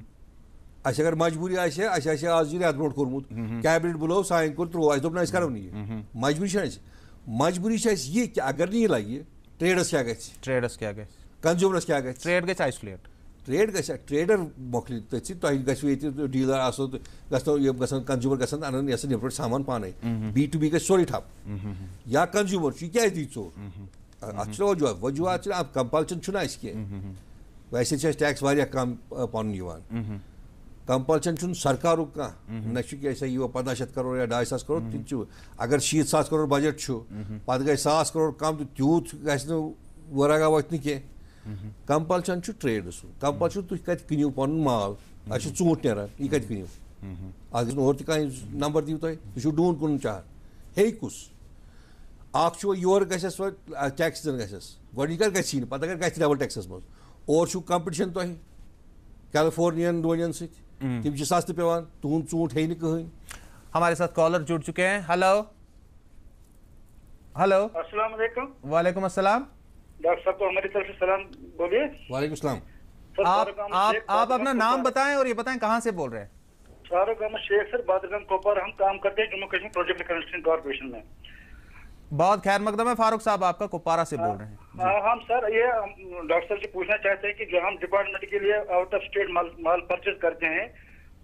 Speaker 2: अस अगर मजबूरी आज तो आज तो ये अत ब्रोट कोर्मुत कैबिनेट बुलो सान कोर त्रो अस दोपन करो ये मजबूरी मजबूरी ये कि अगर नहीं लगे ट्रेडस क्या गए ट्रेडस क्या गए कंज्यूमरस क्या गए ट्रेड गए आइसोलेट ट्रेड ग ट्रेडर मोकली तशी तो गशवेची तो डिलर असो तो सामान पाहणे बी टू बी कशी चोरी ठाप हम्म, हम्म, हम्म. या कंज्युमरची क्या दी चो अच्छो वजुआ वजुआ कंपलशन छुना इसके वैसे से टैक्स वारिया कम पान कंपलशन चुन सरकार का न ऐसा शत करोड़ या ढाई सा करोड़ तुम अगर शीत सा करोड़ बजट पे सा सास करोड़ कम तो तूत तो गु वरागा वचन कह کَمپَلشَن چھُ ٹرٛیڈٕ سُنٛد کَمپَلشَن تُہۍ کَتہِ کٕنِو پَنُن مال اَسہِ چھُ ژوٗنٛٹھۍ نیران یہِ کَتہِ کٕنِو اَتھ گژھِ نہٕ اورٕ تہِ کانٛہہ نمبر دِیِو تۄہہِ تُہۍ چھُو ڈوٗن کٕنُن چاہان ہے کُس اَکھ چھُ یورٕ گژھٮ۪س وۄنۍ ٹیکسَن گژھٮ۪س گۄڈٕنِچ کَتھ گژھی نہٕ پَتہٕ اگر گژھِ ڈَبٕل ٹیکسَس منٛز اورٕ چھُو کَمپِٹِشَن تۄہہِ کیلفورنِیَن ڈونٮ۪ن سۭتۍ تِم چھِ سَستہٕ پٮ۪وان تُہُنٛد ژوٗنٛٹھ ہیٚیہِ نہٕ کٕہٕنۍ ہمارے ساتھ کالر जुड़ चुके हैं हेलो हेलो अस्सलाम
Speaker 5: वालेकुम
Speaker 1: वालेकुम अस्सलाम
Speaker 5: डॉक्टर साहब को हमारी तरफ से सलाम बोलिए वालेकुम आप आप आप अपना नाम
Speaker 1: बताएं और ये बताएं कहाँ से बोल रहे हैं
Speaker 5: सारो अहमद शेख सर बादरगंज कोपर हम काम करते हैं Jammu Kashmir project construction corporation में
Speaker 1: बहुत खैर मकदम है फारूक साहब आपका कुपारा से आ, बोल हाँ, रहे हैं आ, हाँ,
Speaker 5: हम सर ये डॉक्टर साहब से पूछना चाहते हैं कि जो हम डिपार्टमेंट के लिए आउट ऑफ स्टेट माल माल परचेज करते हैं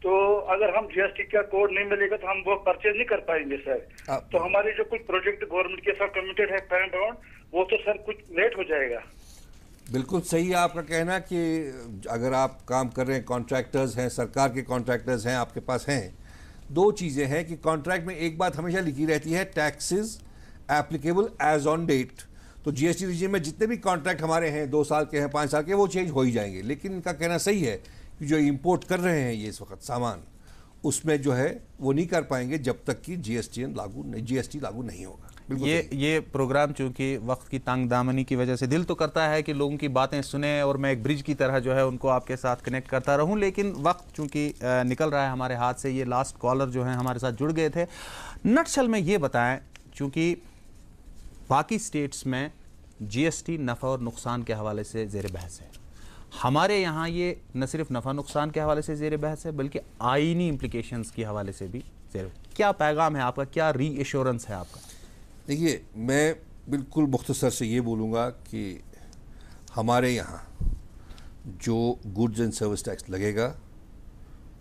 Speaker 5: तो अगर हम जीएसटी का कोड नहीं मिलेगा तो हम वो परचेज नहीं कर पाएंगे सर आ, तो हमारे जो कुछ प्रोजेक्ट गवर्नमेंट के साथ कमिटेड है पैंड राउंड वो तो सर कुछ लेट हो जाएगा
Speaker 2: बिल्कुल सही है आपका कहना कि अगर आप काम कर रहे हैं कॉन्ट्रैक्टर्स हैं सरकार के कॉन्ट्रैक्टर्स हैं आपके पास हैं दो चीज़ें हैं कि कॉन्ट्रैक्ट में एक बात हमेशा लिखी रहती है taxes applicable as on date तो जीएसटी रिजीम में जितने भी कॉन्ट्रैक्ट हमारे हैं दो साल के हैं पाँच साल के वो चेंज हो ही जाएंगे लेकिन इनका कहना सही है कि जो इम्पोर्ट कर रहे हैं ये इस वक्त सामान उसमें जो है वो नहीं कर पाएंगे जब तक कि जी लागू नहीं जी लागू नहीं होगा
Speaker 1: ये ये प्रोग्राम चूंकि वक्त की तंग दामनी की वजह से दिल तो करता है कि लोगों की बातें सुने और मैं एक ब्रिज की तरह जो है उनको आपके साथ कनेक्ट करता रहूं लेकिन वक्त चूंकि निकल रहा है हमारे हाथ से ये लास्ट कॉलर जो है हमारे साथ जुड़ गए थे नटशल में ये बताएं चूँकि बाकी स्टेट्स में जी नफ़ा और नुकसान के हवाले से जेर बहस है हमारे यहाँ ये न सिर्फ नफ़ा नुकसान के हवाले से जेर बहस है बल्कि आइनी इम्प्लिकेशन के हवाले से भी जेर क्या पैगाम है आपका क्या री एश्योरेंस है आपका
Speaker 2: देखिए मैं बिल्कुल मुख्तसर से ये बोलूँगा कि हमारे यहाँ जो गुड्स एंड सर्विस टैक्स लगेगा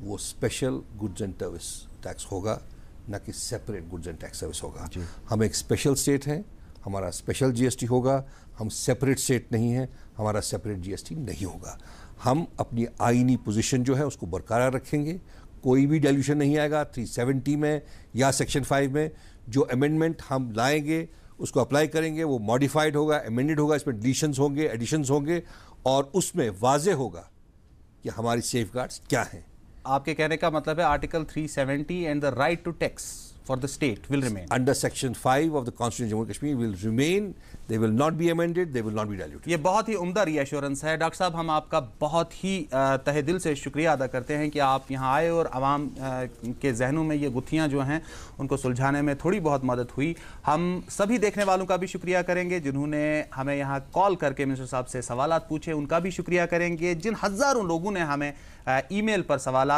Speaker 2: वो special goods and service tax होगा ना कि separate goods and tax service होगा हम एक स्पेशल स्टेट हैं हमारा स्पेशल जीएसटी होगा हम सेपरेट स्टेट नहीं हैं हमारा सेपरेट जीएसटी नहीं होगा हम अपनी आइनी पोजीशन जो है उसको बरकरार रखेंगे कोई भी डल्यूशन नहीं आएगा 370 में या सेक्शन 5 में जो अमेंडमेंट हम लाएंगे उसको अप्लाई करेंगे वो मॉडिफाइड होगा अमेंडेड होगा इसमें डिलीशंस होंगे एडिशंस होंगे और उसमें वाजे होगा कि हमारी सेफ क्या हैं
Speaker 1: आपके कहने का मतलब है article 370 and the right to tax
Speaker 2: for the state will remain under section five of the constitution Jammu Kashmir will remain they will not be amended they will not be dilute
Speaker 1: ये बहुत ही उमदा रीएश्योरेंस है डॉक्टर साहब हम आपका बहुत ही तहे दिल से शुक्रिया अदा करते हैं कि आप यहाँ आए और आवाम के जहनों में ये गुत्थियाँ जो हैं उनको सुलझाने में थोड़ी बहुत मदद हुई हम सभी देखने वालों का भी शुक्रिया करेंगे जिन्होंने हमें यहाँ कॉल करके मिनिस्टर साहब से सवाल पूछे उनका भी शुक्रिया करेंगे जिन हज़ारों लोगों ने हमें ईमेल पर सवाल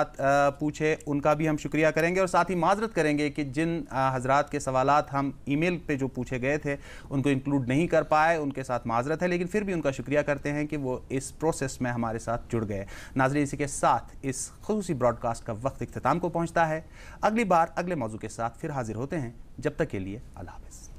Speaker 1: पूछे उनका भी हम शुक्रिया करेंगे और साथ ही माजरत करेंगे कि जिन हजरात के सवाल हम ईमेल पे जो पूछे गए थे उनको इंक्लूड नहीं कर पाए उनके साथ माजरत है लेकिन फिर भी उनका शुक्रिया करते हैं कि वो इस प्रोसेस में हमारे साथ जुड़ गए नाजरी इसी के साथ इस खसूसी ब्रॉडकास्ट का वक्त अख्ताम को पहुँचता है अगली बार अगले मौजू के साथ फिर हाजिर होते हैं जब तक के लिए अल्लाह हाफ़